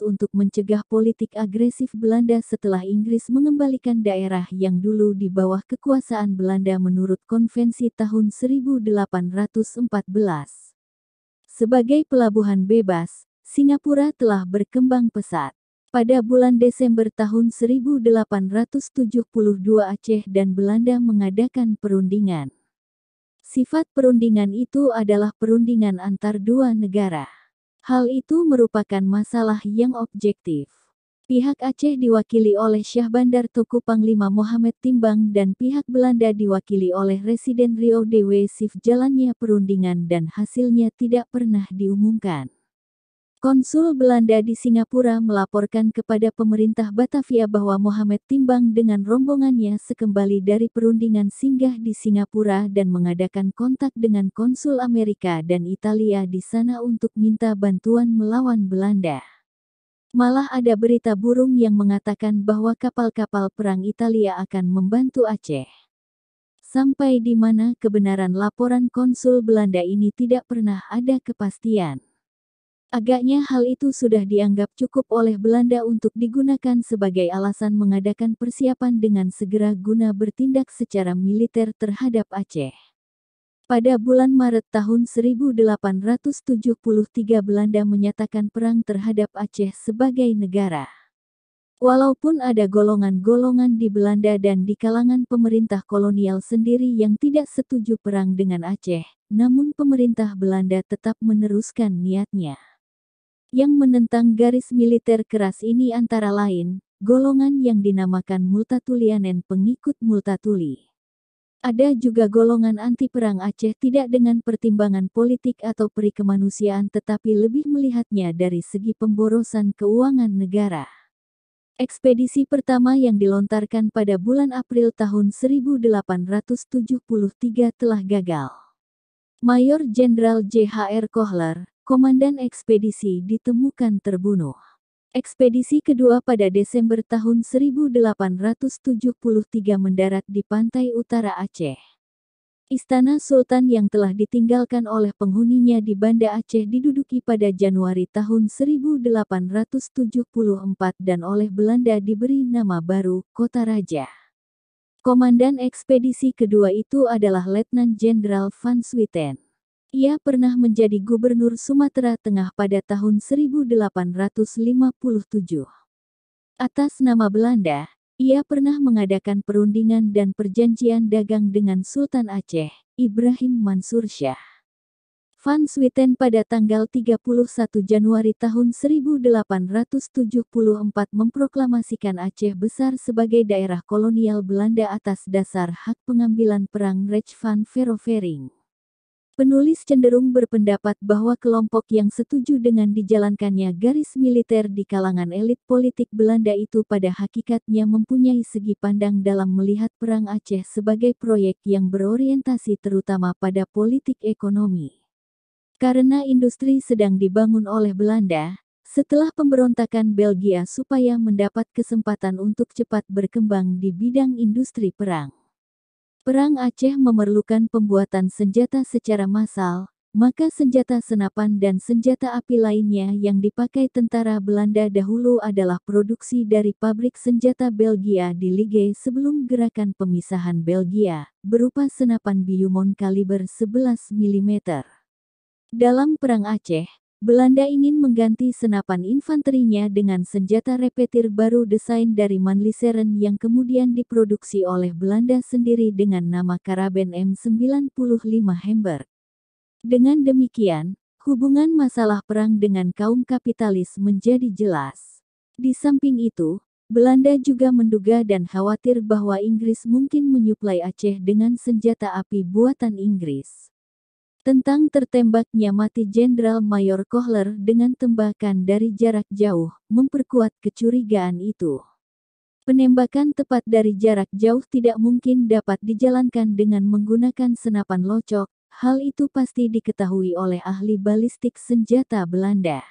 Speaker 1: untuk mencegah politik agresif Belanda setelah Inggris mengembalikan daerah yang dulu di bawah kekuasaan Belanda menurut konvensi tahun 1814. Sebagai pelabuhan bebas, Singapura telah berkembang pesat. Pada bulan Desember tahun 1872 Aceh dan Belanda mengadakan perundingan. Sifat perundingan itu adalah perundingan antar dua negara. Hal itu merupakan masalah yang objektif. Pihak Aceh diwakili oleh Syah Bandar Tuku Panglima Mohamed Timbang dan pihak Belanda diwakili oleh Residen Rio de Sif jalannya perundingan dan hasilnya tidak pernah diumumkan. Konsul Belanda di Singapura melaporkan kepada pemerintah Batavia bahwa Mohamed Timbang dengan rombongannya sekembali dari perundingan singgah di Singapura dan mengadakan kontak dengan konsul Amerika dan Italia di sana untuk minta bantuan melawan Belanda. Malah ada berita burung yang mengatakan bahwa kapal-kapal perang Italia akan membantu Aceh. Sampai di mana kebenaran laporan konsul Belanda ini tidak pernah ada kepastian. Agaknya hal itu sudah dianggap cukup oleh Belanda untuk digunakan sebagai alasan mengadakan persiapan dengan segera guna bertindak secara militer terhadap Aceh. Pada bulan Maret tahun 1873 Belanda menyatakan perang terhadap Aceh sebagai negara. Walaupun ada golongan-golongan di Belanda dan di kalangan pemerintah kolonial sendiri yang tidak setuju perang dengan Aceh, namun pemerintah Belanda tetap meneruskan niatnya. Yang menentang garis militer keras ini antara lain, golongan yang dinamakan Multatulianen pengikut Multatuli. Ada juga golongan anti perang Aceh tidak dengan pertimbangan politik atau perikemanusiaan tetapi lebih melihatnya dari segi pemborosan keuangan negara. Ekspedisi pertama yang dilontarkan pada bulan April tahun 1873 telah gagal. Mayor Jenderal J.H.R. Kohler, komandan ekspedisi ditemukan terbunuh. Ekspedisi kedua pada Desember tahun 1873 mendarat di pantai utara Aceh. Istana Sultan yang telah ditinggalkan oleh penghuninya di Banda Aceh diduduki pada Januari tahun 1874 dan oleh Belanda diberi nama baru Kota Raja. Komandan ekspedisi kedua itu adalah Letnan Jenderal Van Swieten. Ia pernah menjadi gubernur Sumatera Tengah pada tahun 1857. Atas nama Belanda, ia pernah mengadakan perundingan dan perjanjian dagang dengan Sultan Aceh, Ibrahim Mansur Syah. Van Swieten pada tanggal 31 Januari tahun 1874 memproklamasikan Aceh Besar sebagai daerah kolonial Belanda atas dasar hak pengambilan perang Reich van Verovering. Penulis cenderung berpendapat bahwa kelompok yang setuju dengan dijalankannya garis militer di kalangan elit politik Belanda itu pada hakikatnya mempunyai segi pandang dalam melihat Perang Aceh sebagai proyek yang berorientasi terutama pada politik ekonomi. Karena industri sedang dibangun oleh Belanda, setelah pemberontakan Belgia supaya mendapat kesempatan untuk cepat berkembang di bidang industri perang. Perang Aceh memerlukan pembuatan senjata secara massal, maka senjata senapan dan senjata api lainnya yang dipakai tentara Belanda dahulu adalah produksi dari pabrik senjata Belgia di Ligue sebelum gerakan pemisahan Belgia, berupa senapan Biumon kaliber 11 mm. Dalam Perang Aceh, Belanda ingin mengganti senapan infanterinya dengan senjata repetir baru desain dari Manliseren yang kemudian diproduksi oleh Belanda sendiri dengan nama Karaben M95 Hamburg. Dengan demikian, hubungan masalah perang dengan kaum kapitalis menjadi jelas. Di samping itu, Belanda juga menduga dan khawatir bahwa Inggris mungkin menyuplai Aceh dengan senjata api buatan Inggris tentang tertembaknya mati Jenderal Mayor Kohler dengan tembakan dari jarak jauh, memperkuat kecurigaan itu. Penembakan tepat dari jarak jauh tidak mungkin dapat dijalankan dengan menggunakan senapan locok, hal itu pasti diketahui oleh ahli balistik senjata Belanda.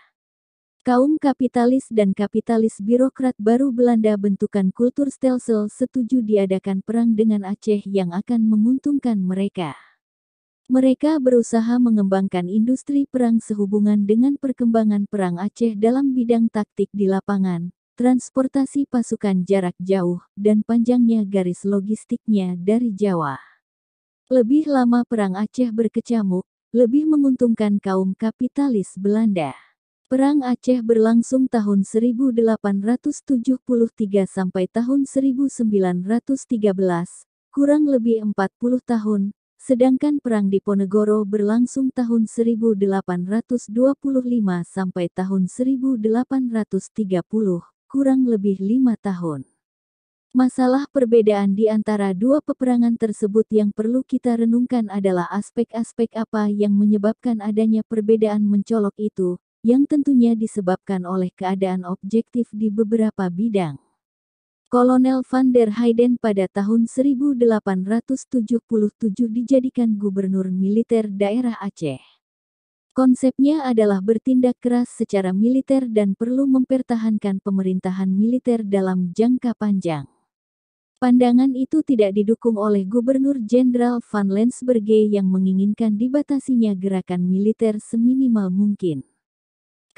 Speaker 1: Kaum kapitalis dan kapitalis birokrat baru Belanda bentukan kultur stelsel setuju diadakan perang dengan Aceh yang akan menguntungkan mereka. Mereka berusaha mengembangkan industri perang sehubungan dengan perkembangan perang Aceh dalam bidang taktik di lapangan, transportasi pasukan jarak jauh, dan panjangnya garis logistiknya dari Jawa. Lebih lama perang Aceh berkecamuk, lebih menguntungkan kaum kapitalis Belanda. Perang Aceh berlangsung tahun 1873 sampai tahun 1913, kurang lebih 40 tahun, Sedangkan Perang Diponegoro berlangsung tahun 1825 sampai tahun 1830, kurang lebih lima tahun. Masalah perbedaan di antara dua peperangan tersebut yang perlu kita renungkan adalah aspek-aspek apa yang menyebabkan adanya perbedaan mencolok itu, yang tentunya disebabkan oleh keadaan objektif di beberapa bidang. Kolonel Van der Hayden pada tahun 1877 dijadikan gubernur militer daerah Aceh. Konsepnya adalah bertindak keras secara militer dan perlu mempertahankan pemerintahan militer dalam jangka panjang. Pandangan itu tidak didukung oleh Gubernur Jenderal Van Lensberge yang menginginkan dibatasinya gerakan militer seminimal mungkin.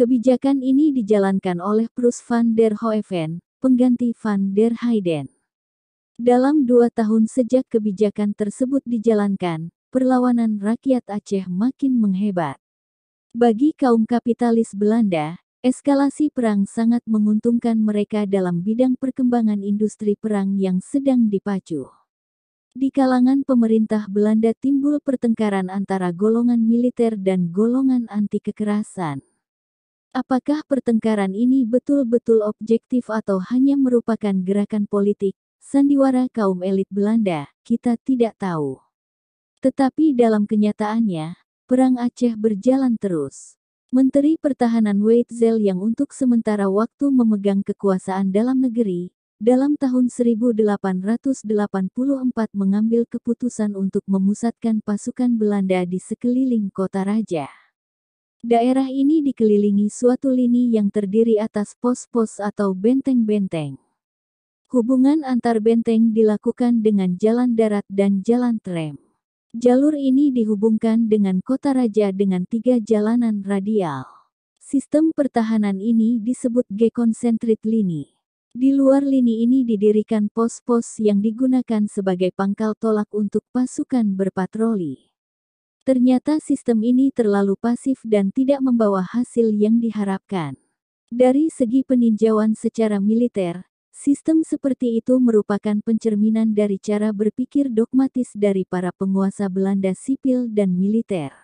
Speaker 1: Kebijakan ini dijalankan oleh Prus van der Hoeven, pengganti Van der Heijden. Dalam dua tahun sejak kebijakan tersebut dijalankan, perlawanan rakyat Aceh makin menghebat. Bagi kaum kapitalis Belanda, eskalasi perang sangat menguntungkan mereka dalam bidang perkembangan industri perang yang sedang dipacu. Di kalangan pemerintah Belanda timbul pertengkaran antara golongan militer dan golongan anti kekerasan. Apakah pertengkaran ini betul-betul objektif atau hanya merupakan gerakan politik, sandiwara kaum elit Belanda, kita tidak tahu. Tetapi dalam kenyataannya, Perang Aceh berjalan terus. Menteri Pertahanan Weitzel yang untuk sementara waktu memegang kekuasaan dalam negeri, dalam tahun 1884 mengambil keputusan untuk memusatkan pasukan Belanda di sekeliling kota raja. Daerah ini dikelilingi suatu lini yang terdiri atas pos-pos atau benteng-benteng. Hubungan antar benteng dilakukan dengan jalan darat dan jalan trem. Jalur ini dihubungkan dengan kota raja dengan tiga jalanan radial. Sistem pertahanan ini disebut gekonsentrit lini. Di luar lini ini didirikan pos-pos yang digunakan sebagai pangkal tolak untuk pasukan berpatroli. Ternyata sistem ini terlalu pasif dan tidak membawa hasil yang diharapkan. Dari segi peninjauan secara militer, sistem seperti itu merupakan pencerminan dari cara berpikir dogmatis dari para penguasa Belanda sipil dan militer.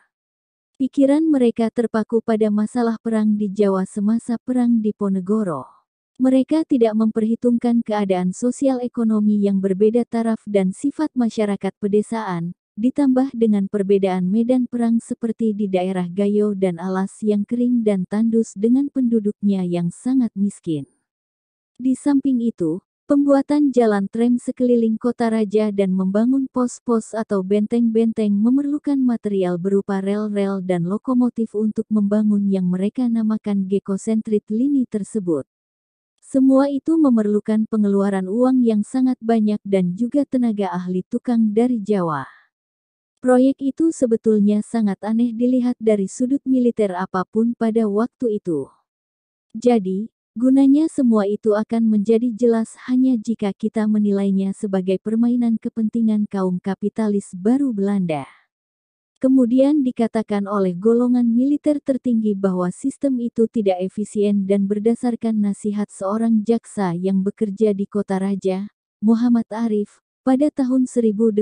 Speaker 1: Pikiran mereka terpaku pada masalah perang di Jawa semasa perang di Ponegoro. Mereka tidak memperhitungkan keadaan sosial ekonomi yang berbeda taraf dan sifat masyarakat pedesaan, ditambah dengan perbedaan medan perang seperti di daerah Gayo dan Alas yang kering dan tandus dengan penduduknya yang sangat miskin. Di samping itu, pembuatan jalan trem sekeliling kota raja dan membangun pos-pos atau benteng-benteng memerlukan material berupa rel-rel dan lokomotif untuk membangun yang mereka namakan gekosentrit lini tersebut. Semua itu memerlukan pengeluaran uang yang sangat banyak dan juga tenaga ahli tukang dari Jawa. Proyek itu sebetulnya sangat aneh dilihat dari sudut militer apapun pada waktu itu. Jadi, gunanya semua itu akan menjadi jelas hanya jika kita menilainya sebagai permainan kepentingan kaum kapitalis baru Belanda. Kemudian dikatakan oleh golongan militer tertinggi bahwa sistem itu tidak efisien dan berdasarkan nasihat seorang jaksa yang bekerja di kota raja, Muhammad Arif, pada tahun 1890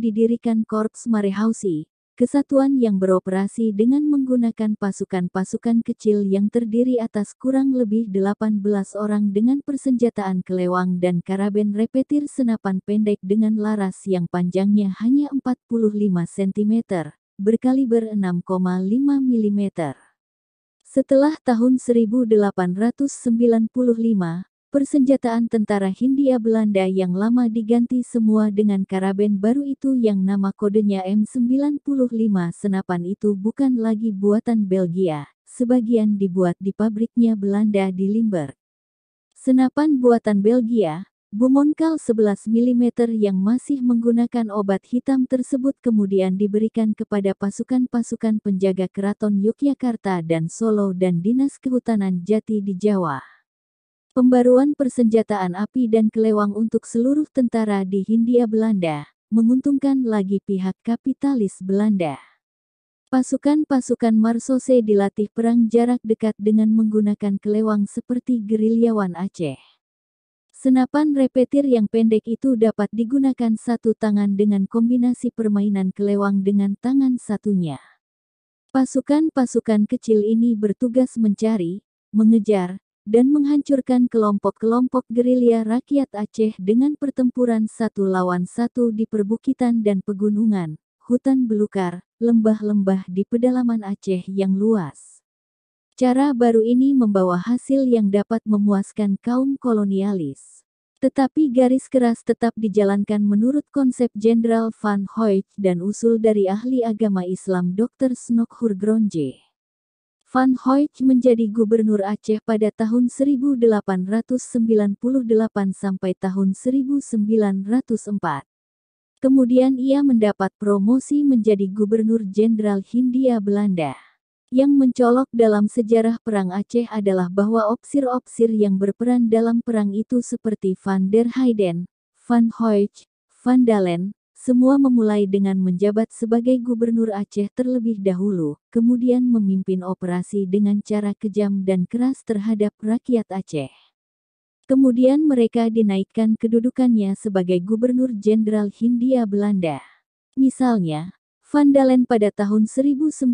Speaker 1: didirikan Korps Marehausi, kesatuan yang beroperasi dengan menggunakan pasukan-pasukan kecil yang terdiri atas kurang lebih 18 orang dengan persenjataan kelewang dan karaben repetir senapan pendek dengan laras yang panjangnya hanya 45 cm, berkaliber 6,5 mm. Setelah tahun 1895, Persenjataan tentara Hindia Belanda yang lama diganti semua dengan karaben baru itu yang nama kodenya M95 senapan itu bukan lagi buatan Belgia, sebagian dibuat di pabriknya Belanda di Limburg. Senapan buatan Belgia, Bumonkal 11 mm yang masih menggunakan obat hitam tersebut kemudian diberikan kepada pasukan-pasukan penjaga keraton Yogyakarta dan Solo dan Dinas Kehutanan Jati di Jawa. Pembaruan persenjataan api dan kelewang untuk seluruh tentara di Hindia Belanda menguntungkan lagi pihak kapitalis Belanda. Pasukan-pasukan Marsose dilatih perang jarak dekat dengan menggunakan kelewang seperti gerilyawan Aceh. Senapan repetir yang pendek itu dapat digunakan satu tangan dengan kombinasi permainan kelewang dengan tangan satunya. Pasukan-pasukan kecil ini bertugas mencari, mengejar, dan menghancurkan kelompok-kelompok gerilya rakyat Aceh dengan pertempuran satu lawan satu di perbukitan dan pegunungan, hutan belukar, lembah-lembah di pedalaman Aceh yang luas. Cara baru ini membawa hasil yang dapat memuaskan kaum kolonialis. Tetapi garis keras tetap dijalankan menurut konsep Jenderal Van Hoyt dan usul dari ahli agama Islam Dr. Snokhur Gronje. Van Hoyt menjadi gubernur Aceh pada tahun 1898 sampai tahun 1904. Kemudian ia mendapat promosi menjadi gubernur jenderal Hindia Belanda. Yang mencolok dalam sejarah Perang Aceh adalah bahwa opsir-opsir yang berperan dalam perang itu seperti Van der Heyden, Van Hoyt, Van Dalen, semua memulai dengan menjabat sebagai gubernur Aceh terlebih dahulu, kemudian memimpin operasi dengan cara kejam dan keras terhadap rakyat Aceh. Kemudian mereka dinaikkan kedudukannya sebagai gubernur jenderal Hindia Belanda. Misalnya, Van Dalen pada tahun 1905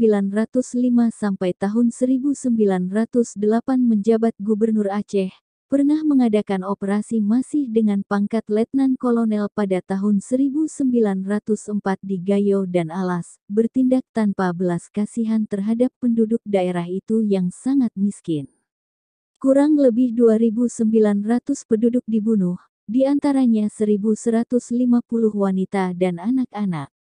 Speaker 1: sampai tahun 1908 menjabat gubernur Aceh, pernah mengadakan operasi masih dengan pangkat Letnan Kolonel pada tahun 1904 di Gayo dan Alas, bertindak tanpa belas kasihan terhadap penduduk daerah itu yang sangat miskin. Kurang lebih 2.900 penduduk dibunuh, di antaranya 1.150 wanita dan anak-anak.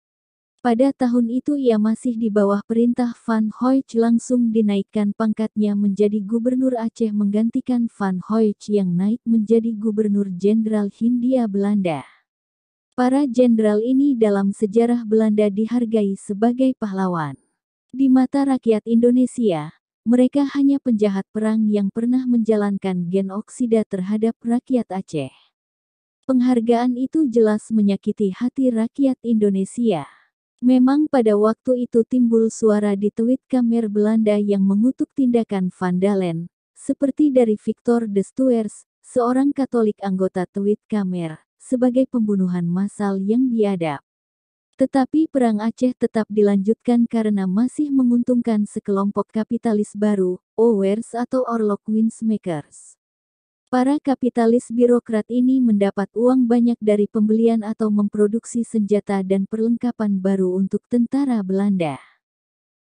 Speaker 1: Pada tahun itu ia masih di bawah perintah Van Hoyt langsung dinaikkan pangkatnya menjadi Gubernur Aceh menggantikan Van Hoyt yang naik menjadi Gubernur Jenderal Hindia Belanda. Para jenderal ini dalam sejarah Belanda dihargai sebagai pahlawan. Di mata rakyat Indonesia, mereka hanya penjahat perang yang pernah menjalankan genoksida terhadap rakyat Aceh. Penghargaan itu jelas menyakiti hati rakyat Indonesia. Memang pada waktu itu timbul suara di tweet kamer Belanda yang mengutuk tindakan Van Dalen, seperti dari Victor de Stuers, seorang Katolik anggota tweet kamer, sebagai pembunuhan massal yang biadab. Tetapi perang Aceh tetap dilanjutkan karena masih menguntungkan sekelompok kapitalis baru, Owers atau Orlok Winsmakers. Para kapitalis birokrat ini mendapat uang banyak dari pembelian atau memproduksi senjata dan perlengkapan baru untuk tentara Belanda.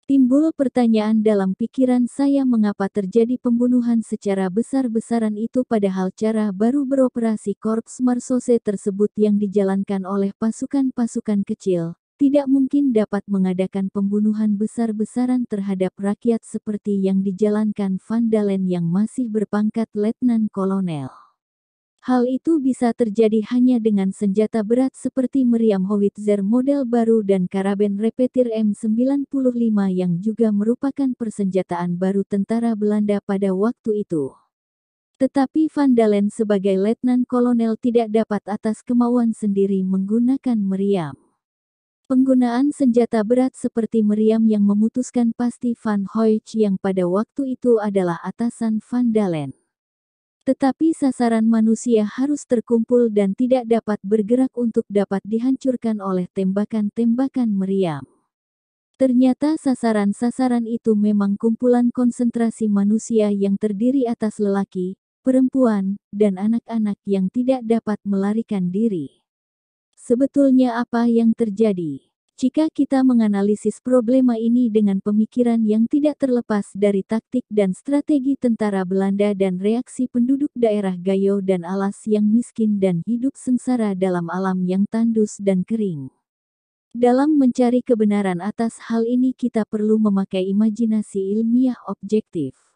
Speaker 1: Timbul pertanyaan dalam pikiran saya mengapa terjadi pembunuhan secara besar-besaran itu padahal cara baru beroperasi Korps Marsose tersebut yang dijalankan oleh pasukan-pasukan kecil, tidak mungkin dapat mengadakan pembunuhan besar-besaran terhadap rakyat seperti yang dijalankan Van Dalen yang masih berpangkat letnan kolonel. Hal itu bisa terjadi hanya dengan senjata berat seperti meriam howitzer model baru dan karaben repetir M95 yang juga merupakan persenjataan baru tentara Belanda pada waktu itu. Tetapi Van Dalen sebagai letnan kolonel tidak dapat atas kemauan sendiri menggunakan meriam. Penggunaan senjata berat seperti meriam yang memutuskan pasti Van Hoych yang pada waktu itu adalah atasan Van Dalen. Tetapi sasaran manusia harus terkumpul dan tidak dapat bergerak untuk dapat dihancurkan oleh tembakan-tembakan meriam. Ternyata sasaran-sasaran itu memang kumpulan konsentrasi manusia yang terdiri atas lelaki, perempuan, dan anak-anak yang tidak dapat melarikan diri. Sebetulnya apa yang terjadi? Jika kita menganalisis problema ini dengan pemikiran yang tidak terlepas dari taktik dan strategi tentara Belanda dan reaksi penduduk daerah Gayo dan Alas yang miskin dan hidup sengsara dalam alam yang tandus dan kering. Dalam mencari kebenaran atas hal ini kita perlu memakai imajinasi ilmiah objektif.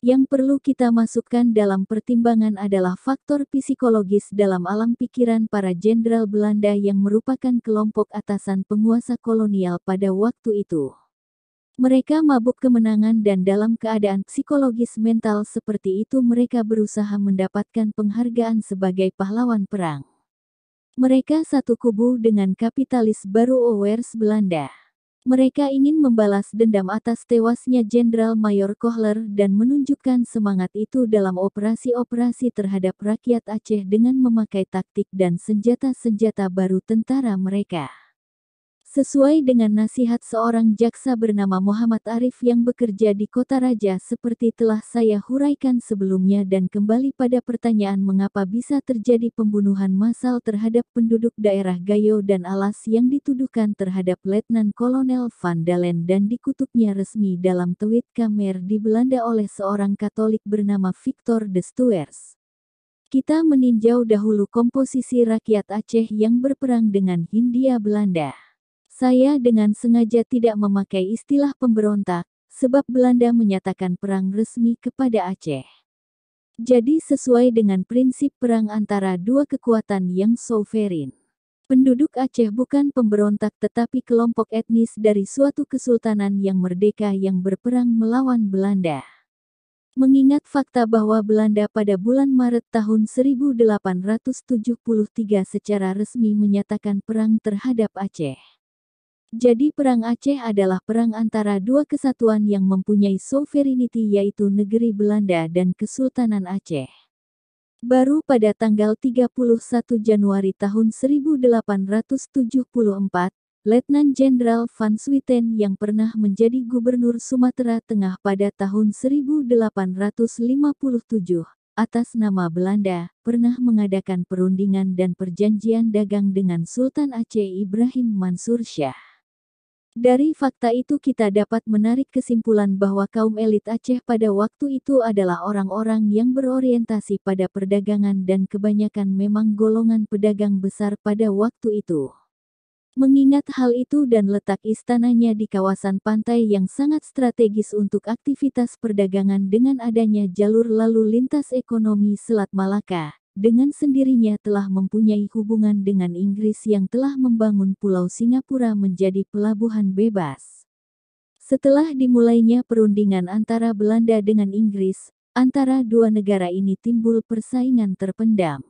Speaker 1: Yang perlu kita masukkan dalam pertimbangan adalah faktor psikologis dalam alam pikiran para jenderal Belanda yang merupakan kelompok atasan penguasa kolonial pada waktu itu. Mereka mabuk kemenangan dan dalam keadaan psikologis mental seperti itu mereka berusaha mendapatkan penghargaan sebagai pahlawan perang. Mereka satu kubu dengan kapitalis baru Owers Belanda. Mereka ingin membalas dendam atas tewasnya Jenderal Mayor Kohler dan menunjukkan semangat itu dalam operasi-operasi terhadap rakyat Aceh dengan memakai taktik dan senjata-senjata baru tentara mereka. Sesuai dengan nasihat seorang jaksa bernama Muhammad Arif yang bekerja di Kota Raja seperti telah saya huraikan sebelumnya dan kembali pada pertanyaan mengapa bisa terjadi pembunuhan massal terhadap penduduk daerah Gayo dan Alas yang dituduhkan terhadap Letnan Kolonel Van Dalen dan dikutuknya resmi dalam tweet kamer di Belanda oleh seorang Katolik bernama Victor de Stuers. Kita meninjau dahulu komposisi rakyat Aceh yang berperang dengan Hindia Belanda. Saya dengan sengaja tidak memakai istilah pemberontak, sebab Belanda menyatakan perang resmi kepada Aceh. Jadi sesuai dengan prinsip perang antara dua kekuatan yang sovereign. Penduduk Aceh bukan pemberontak tetapi kelompok etnis dari suatu kesultanan yang merdeka yang berperang melawan Belanda. Mengingat fakta bahwa Belanda pada bulan Maret tahun 1873 secara resmi menyatakan perang terhadap Aceh. Jadi Perang Aceh adalah perang antara dua kesatuan yang mempunyai sovereignty yaitu negeri Belanda dan Kesultanan Aceh. Baru pada tanggal 31 Januari tahun 1874, Letnan Jenderal Van Swieten yang pernah menjadi Gubernur Sumatera Tengah pada tahun 1857, atas nama Belanda, pernah mengadakan perundingan dan perjanjian dagang dengan Sultan Aceh Ibrahim Mansur Syah. Dari fakta itu kita dapat menarik kesimpulan bahwa kaum elit Aceh pada waktu itu adalah orang-orang yang berorientasi pada perdagangan dan kebanyakan memang golongan pedagang besar pada waktu itu. Mengingat hal itu dan letak istananya di kawasan pantai yang sangat strategis untuk aktivitas perdagangan dengan adanya jalur lalu lintas ekonomi Selat Malaka, dengan sendirinya telah mempunyai hubungan dengan Inggris yang telah membangun Pulau Singapura menjadi pelabuhan bebas. Setelah dimulainya perundingan antara Belanda dengan Inggris, antara dua negara ini timbul persaingan terpendam.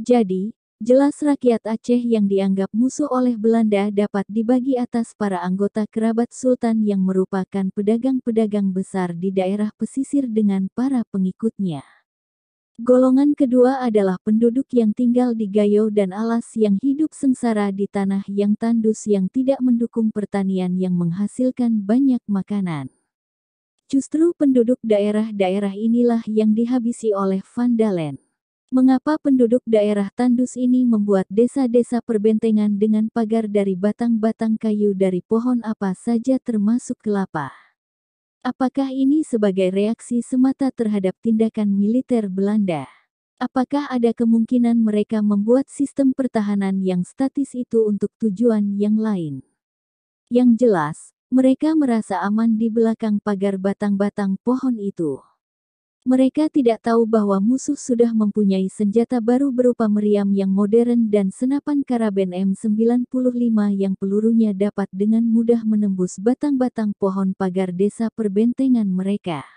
Speaker 1: Jadi, jelas rakyat Aceh yang dianggap musuh oleh Belanda dapat dibagi atas para anggota kerabat sultan yang merupakan pedagang-pedagang besar di daerah pesisir dengan para pengikutnya. Golongan kedua adalah penduduk yang tinggal di Gayo dan alas yang hidup sengsara di tanah yang tandus yang tidak mendukung pertanian yang menghasilkan banyak makanan. Justru penduduk daerah-daerah inilah yang dihabisi oleh Vandalen. Mengapa penduduk daerah tandus ini membuat desa-desa perbentengan dengan pagar dari batang-batang kayu dari pohon apa saja termasuk kelapa? Apakah ini sebagai reaksi semata terhadap tindakan militer Belanda? Apakah ada kemungkinan mereka membuat sistem pertahanan yang statis itu untuk tujuan yang lain? Yang jelas, mereka merasa aman di belakang pagar batang-batang pohon itu. Mereka tidak tahu bahwa musuh sudah mempunyai senjata baru berupa meriam yang modern dan senapan karaben M95 yang pelurunya dapat dengan mudah menembus batang-batang pohon pagar desa perbentengan mereka.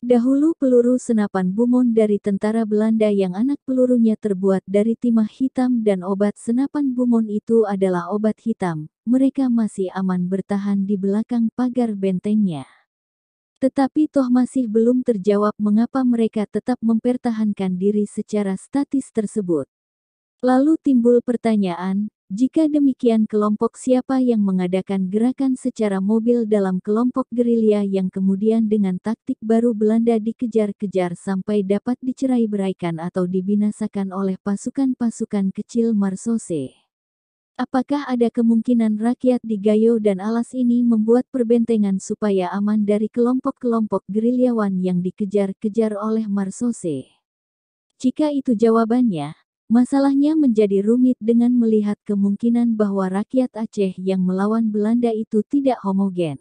Speaker 1: Dahulu peluru senapan Bumon dari tentara Belanda yang anak pelurunya terbuat dari timah hitam dan obat senapan Bumon itu adalah obat hitam, mereka masih aman bertahan di belakang pagar bentengnya. Tetapi toh masih belum terjawab mengapa mereka tetap mempertahankan diri secara statis tersebut. Lalu timbul pertanyaan, jika demikian kelompok siapa yang mengadakan gerakan secara mobil dalam kelompok gerilya yang kemudian dengan taktik baru Belanda dikejar-kejar sampai dapat dicerai-beraikan atau dibinasakan oleh pasukan-pasukan kecil Marsose. Apakah ada kemungkinan rakyat di Gayo dan Alas ini membuat perbentengan supaya aman dari kelompok-kelompok gerilyawan yang dikejar-kejar oleh Marsose? Jika itu jawabannya, masalahnya menjadi rumit dengan melihat kemungkinan bahwa rakyat Aceh yang melawan Belanda itu tidak homogen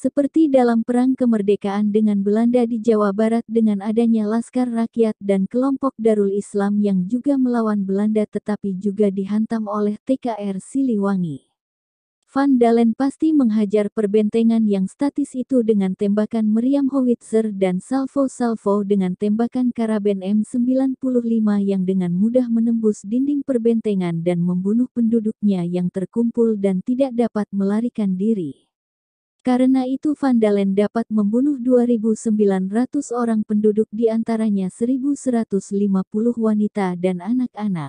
Speaker 1: seperti dalam Perang Kemerdekaan dengan Belanda di Jawa Barat dengan adanya Laskar Rakyat dan kelompok Darul Islam yang juga melawan Belanda tetapi juga dihantam oleh TKR Siliwangi. Van Dalen pasti menghajar perbentengan yang statis itu dengan tembakan meriam howitzer dan salvo-salvo dengan tembakan karaben M95 yang dengan mudah menembus dinding perbentengan dan membunuh penduduknya yang terkumpul dan tidak dapat melarikan diri. Karena itu Van Vandalen dapat membunuh 2.900 orang penduduk di antaranya 1.150 wanita dan anak-anak.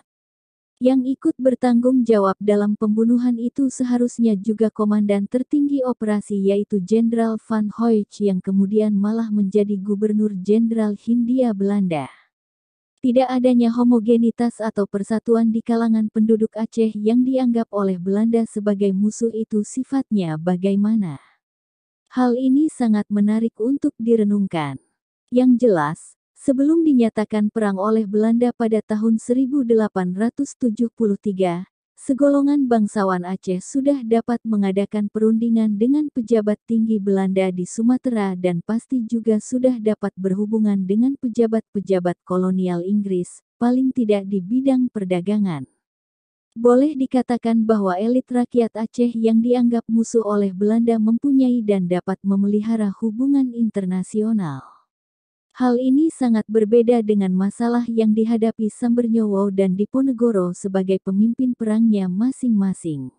Speaker 1: Yang ikut bertanggung jawab dalam pembunuhan itu seharusnya juga komandan tertinggi operasi yaitu Jenderal Van Hoyt yang kemudian malah menjadi Gubernur Jenderal Hindia Belanda. Tidak adanya homogenitas atau persatuan di kalangan penduduk Aceh yang dianggap oleh Belanda sebagai musuh itu sifatnya bagaimana? Hal ini sangat menarik untuk direnungkan. Yang jelas, sebelum dinyatakan perang oleh Belanda pada tahun 1873, segolongan bangsawan Aceh sudah dapat mengadakan perundingan dengan pejabat tinggi Belanda di Sumatera dan pasti juga sudah dapat berhubungan dengan pejabat-pejabat kolonial Inggris, paling tidak di bidang perdagangan. Boleh dikatakan bahwa elit rakyat Aceh yang dianggap musuh oleh Belanda mempunyai dan dapat memelihara hubungan internasional. Hal ini sangat berbeda dengan masalah yang dihadapi Sambernyowo dan Diponegoro sebagai pemimpin perangnya masing-masing.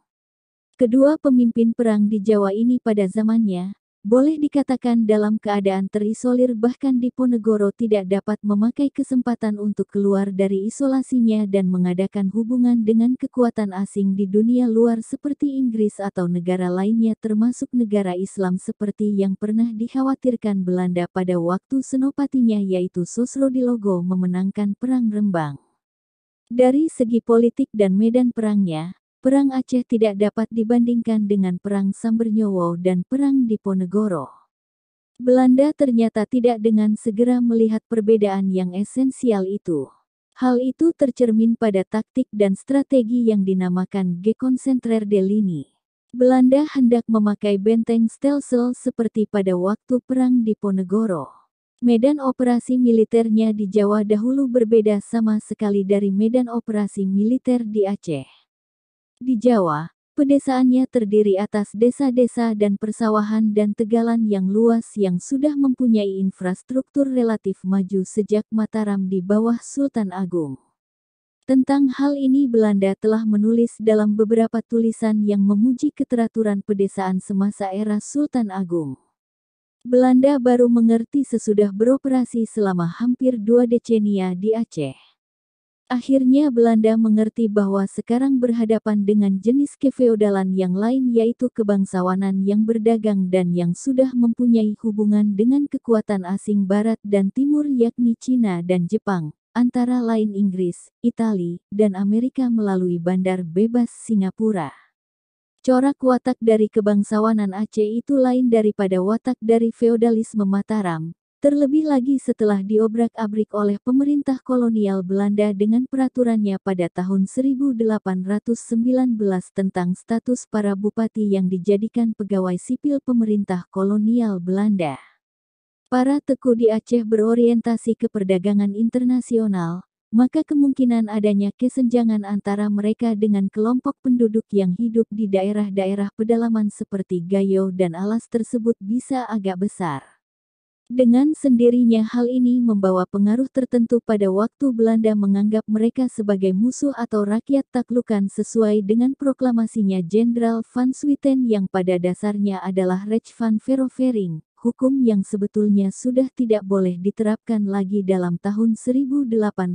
Speaker 1: Kedua pemimpin perang di Jawa ini pada zamannya, boleh dikatakan dalam keadaan terisolir bahkan Diponegoro tidak dapat memakai kesempatan untuk keluar dari isolasinya dan mengadakan hubungan dengan kekuatan asing di dunia luar seperti Inggris atau negara lainnya termasuk negara Islam seperti yang pernah dikhawatirkan Belanda pada waktu senopatinya yaitu Sosro Logo memenangkan Perang Rembang. Dari segi politik dan medan perangnya, Perang Aceh tidak dapat dibandingkan dengan Perang Sambernyowo dan Perang Diponegoro. Belanda ternyata tidak dengan segera melihat perbedaan yang esensial itu. Hal itu tercermin pada taktik dan strategi yang dinamakan Gekonsentrer de Belanda hendak memakai benteng stelsel seperti pada waktu Perang Diponegoro. Medan operasi militernya di Jawa dahulu berbeda sama sekali dari medan operasi militer di Aceh. Di Jawa, pedesaannya terdiri atas desa-desa dan persawahan dan tegalan yang luas yang sudah mempunyai infrastruktur relatif maju sejak Mataram di bawah Sultan Agung. Tentang hal ini Belanda telah menulis dalam beberapa tulisan yang memuji keteraturan pedesaan semasa era Sultan Agung. Belanda baru mengerti sesudah beroperasi selama hampir dua dekenia di Aceh. Akhirnya Belanda mengerti bahwa sekarang berhadapan dengan jenis kefeodalan yang lain yaitu kebangsawanan yang berdagang dan yang sudah mempunyai hubungan dengan kekuatan asing barat dan timur yakni Cina dan Jepang, antara lain Inggris, Itali, dan Amerika melalui bandar bebas Singapura. Corak watak dari kebangsawanan Aceh itu lain daripada watak dari feodalisme Mataram, Terlebih lagi setelah diobrak-abrik oleh pemerintah kolonial Belanda dengan peraturannya pada tahun 1819 tentang status para bupati yang dijadikan pegawai sipil pemerintah kolonial Belanda. Para teku di Aceh berorientasi ke perdagangan internasional, maka kemungkinan adanya kesenjangan antara mereka dengan kelompok penduduk yang hidup di daerah-daerah pedalaman seperti Gayo dan Alas tersebut bisa agak besar. Dengan sendirinya hal ini membawa pengaruh tertentu pada waktu Belanda menganggap mereka sebagai musuh atau rakyat taklukan sesuai dengan proklamasinya Jenderal Van Swieten yang pada dasarnya adalah Reich van Verovering, hukum yang sebetulnya sudah tidak boleh diterapkan lagi dalam tahun 1874.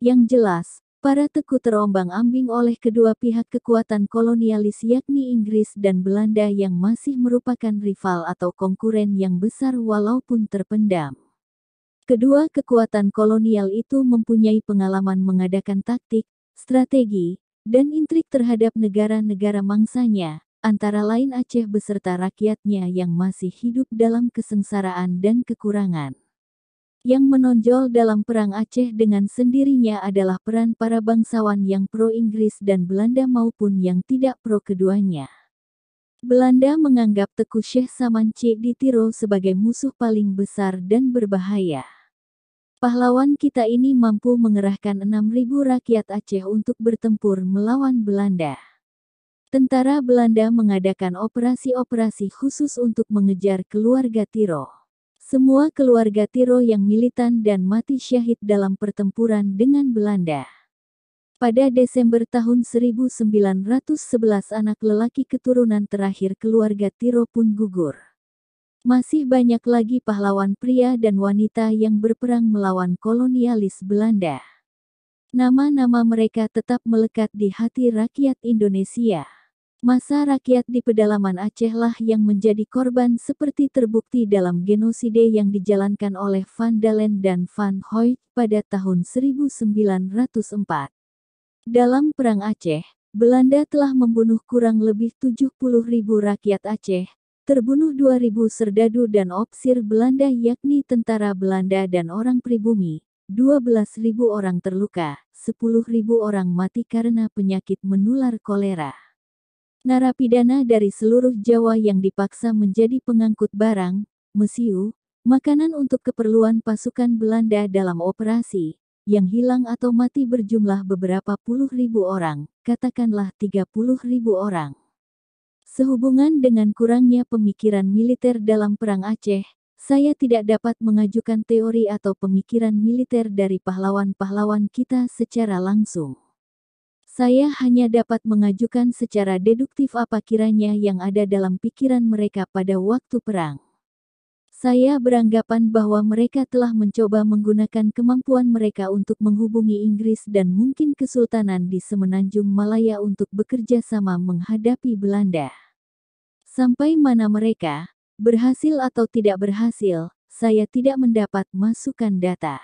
Speaker 1: Yang jelas, Para teku terombang-ambing oleh kedua pihak kekuatan kolonialis yakni Inggris dan Belanda yang masih merupakan rival atau konkuren yang besar walaupun terpendam. Kedua kekuatan kolonial itu mempunyai pengalaman mengadakan taktik, strategi, dan intrik terhadap negara-negara mangsanya, antara lain Aceh beserta rakyatnya yang masih hidup dalam kesengsaraan dan kekurangan. Yang menonjol dalam Perang Aceh dengan sendirinya adalah peran para bangsawan yang pro-Inggris dan Belanda maupun yang tidak pro keduanya. Belanda menganggap Teku Syekh Samanci di Tiro sebagai musuh paling besar dan berbahaya. Pahlawan kita ini mampu mengerahkan 6.000 rakyat Aceh untuk bertempur melawan Belanda. Tentara Belanda mengadakan operasi-operasi khusus untuk mengejar keluarga Tiro. Semua keluarga Tiro yang militan dan mati syahid dalam pertempuran dengan Belanda. Pada Desember tahun 1911 anak lelaki keturunan terakhir keluarga Tiro pun gugur. Masih banyak lagi pahlawan pria dan wanita yang berperang melawan kolonialis Belanda. Nama-nama mereka tetap melekat di hati rakyat Indonesia. Masa rakyat di pedalaman Acehlah yang menjadi korban seperti terbukti dalam genoside yang dijalankan oleh Van Dalen dan Van Hoyt pada tahun 1904. Dalam Perang Aceh, Belanda telah membunuh kurang lebih 70 ribu rakyat Aceh, terbunuh 2.000 serdadu dan opsir Belanda yakni tentara Belanda dan orang pribumi, 12.000 orang terluka, 10.000 orang mati karena penyakit menular kolera narapidana dari seluruh Jawa yang dipaksa menjadi pengangkut barang, mesiu, makanan untuk keperluan pasukan Belanda dalam operasi, yang hilang atau mati berjumlah beberapa puluh ribu orang, katakanlah tiga puluh ribu orang. Sehubungan dengan kurangnya pemikiran militer dalam Perang Aceh, saya tidak dapat mengajukan teori atau pemikiran militer dari pahlawan-pahlawan kita secara langsung. Saya hanya dapat mengajukan secara deduktif apa kiranya yang ada dalam pikiran mereka pada waktu perang. Saya beranggapan bahwa mereka telah mencoba menggunakan kemampuan mereka untuk menghubungi Inggris dan mungkin Kesultanan di Semenanjung Malaya untuk bekerja sama menghadapi Belanda. Sampai mana mereka berhasil atau tidak berhasil, saya tidak mendapat masukan data.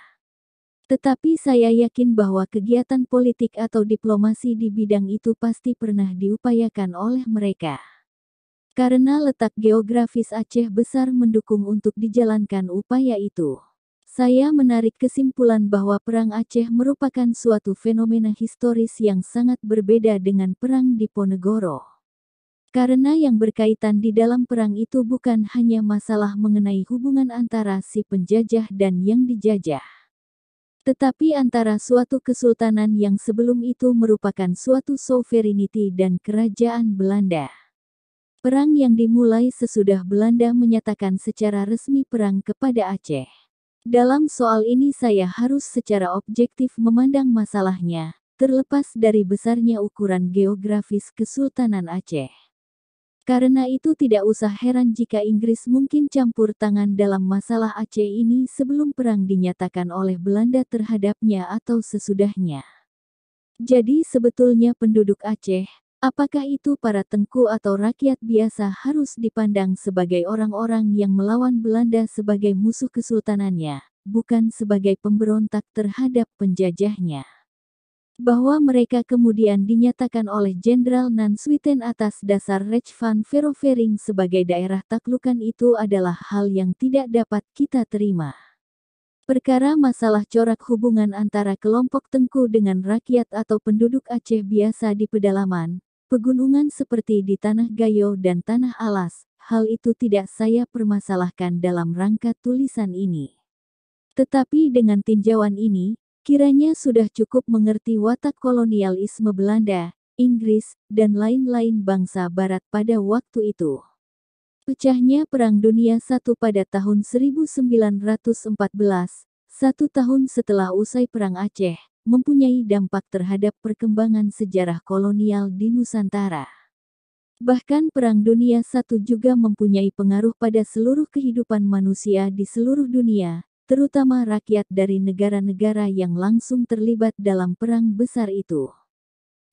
Speaker 1: Tetapi saya yakin bahwa kegiatan politik atau diplomasi di bidang itu pasti pernah diupayakan oleh mereka. Karena letak geografis Aceh besar mendukung untuk dijalankan upaya itu. Saya menarik kesimpulan bahwa Perang Aceh merupakan suatu fenomena historis yang sangat berbeda dengan Perang Diponegoro karena yang berkaitan di dalam perang itu bukan hanya masalah mengenai hubungan antara si penjajah dan yang dijajah. Tetapi antara suatu kesultanan yang sebelum itu merupakan suatu sovereignty dan kerajaan Belanda. Perang yang dimulai sesudah Belanda menyatakan secara resmi perang kepada Aceh. Dalam soal ini saya harus secara objektif memandang masalahnya, terlepas dari besarnya ukuran geografis Kesultanan Aceh. Karena itu tidak usah heran jika Inggris mungkin campur tangan dalam masalah Aceh ini sebelum perang dinyatakan oleh Belanda terhadapnya atau sesudahnya. Jadi sebetulnya penduduk Aceh, apakah itu para tengku atau rakyat biasa harus dipandang sebagai orang-orang yang melawan Belanda sebagai musuh kesultanannya, bukan sebagai pemberontak terhadap penjajahnya bahwa mereka kemudian dinyatakan oleh Jenderal Nan Nanswiten atas dasar Rech van Verovering sebagai daerah taklukan itu adalah hal yang tidak dapat kita terima. Perkara masalah corak hubungan antara kelompok tengku dengan rakyat atau penduduk Aceh biasa di pedalaman, pegunungan seperti di Tanah Gayo dan Tanah Alas, hal itu tidak saya permasalahkan dalam rangka tulisan ini. Tetapi dengan tinjauan ini, Kiranya sudah cukup mengerti watak kolonialisme Belanda, Inggris, dan lain-lain bangsa Barat pada waktu itu. Pecahnya Perang Dunia I pada tahun 1914, satu tahun setelah usai Perang Aceh, mempunyai dampak terhadap perkembangan sejarah kolonial di Nusantara. Bahkan Perang Dunia I juga mempunyai pengaruh pada seluruh kehidupan manusia di seluruh dunia, terutama rakyat dari negara-negara yang langsung terlibat dalam perang besar itu.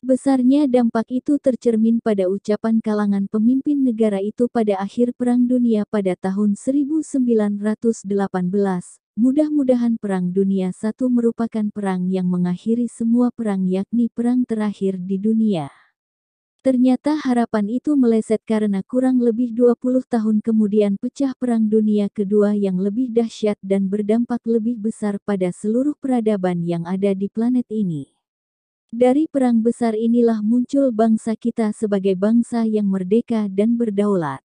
Speaker 1: Besarnya dampak itu tercermin pada ucapan kalangan pemimpin negara itu pada akhir Perang Dunia pada tahun 1918. Mudah-mudahan Perang Dunia I merupakan perang yang mengakhiri semua perang yakni perang terakhir di dunia. Ternyata harapan itu meleset karena kurang lebih 20 tahun kemudian pecah Perang Dunia Kedua yang lebih dahsyat dan berdampak lebih besar pada seluruh peradaban yang ada di planet ini. Dari perang besar inilah muncul bangsa kita sebagai bangsa yang merdeka dan berdaulat.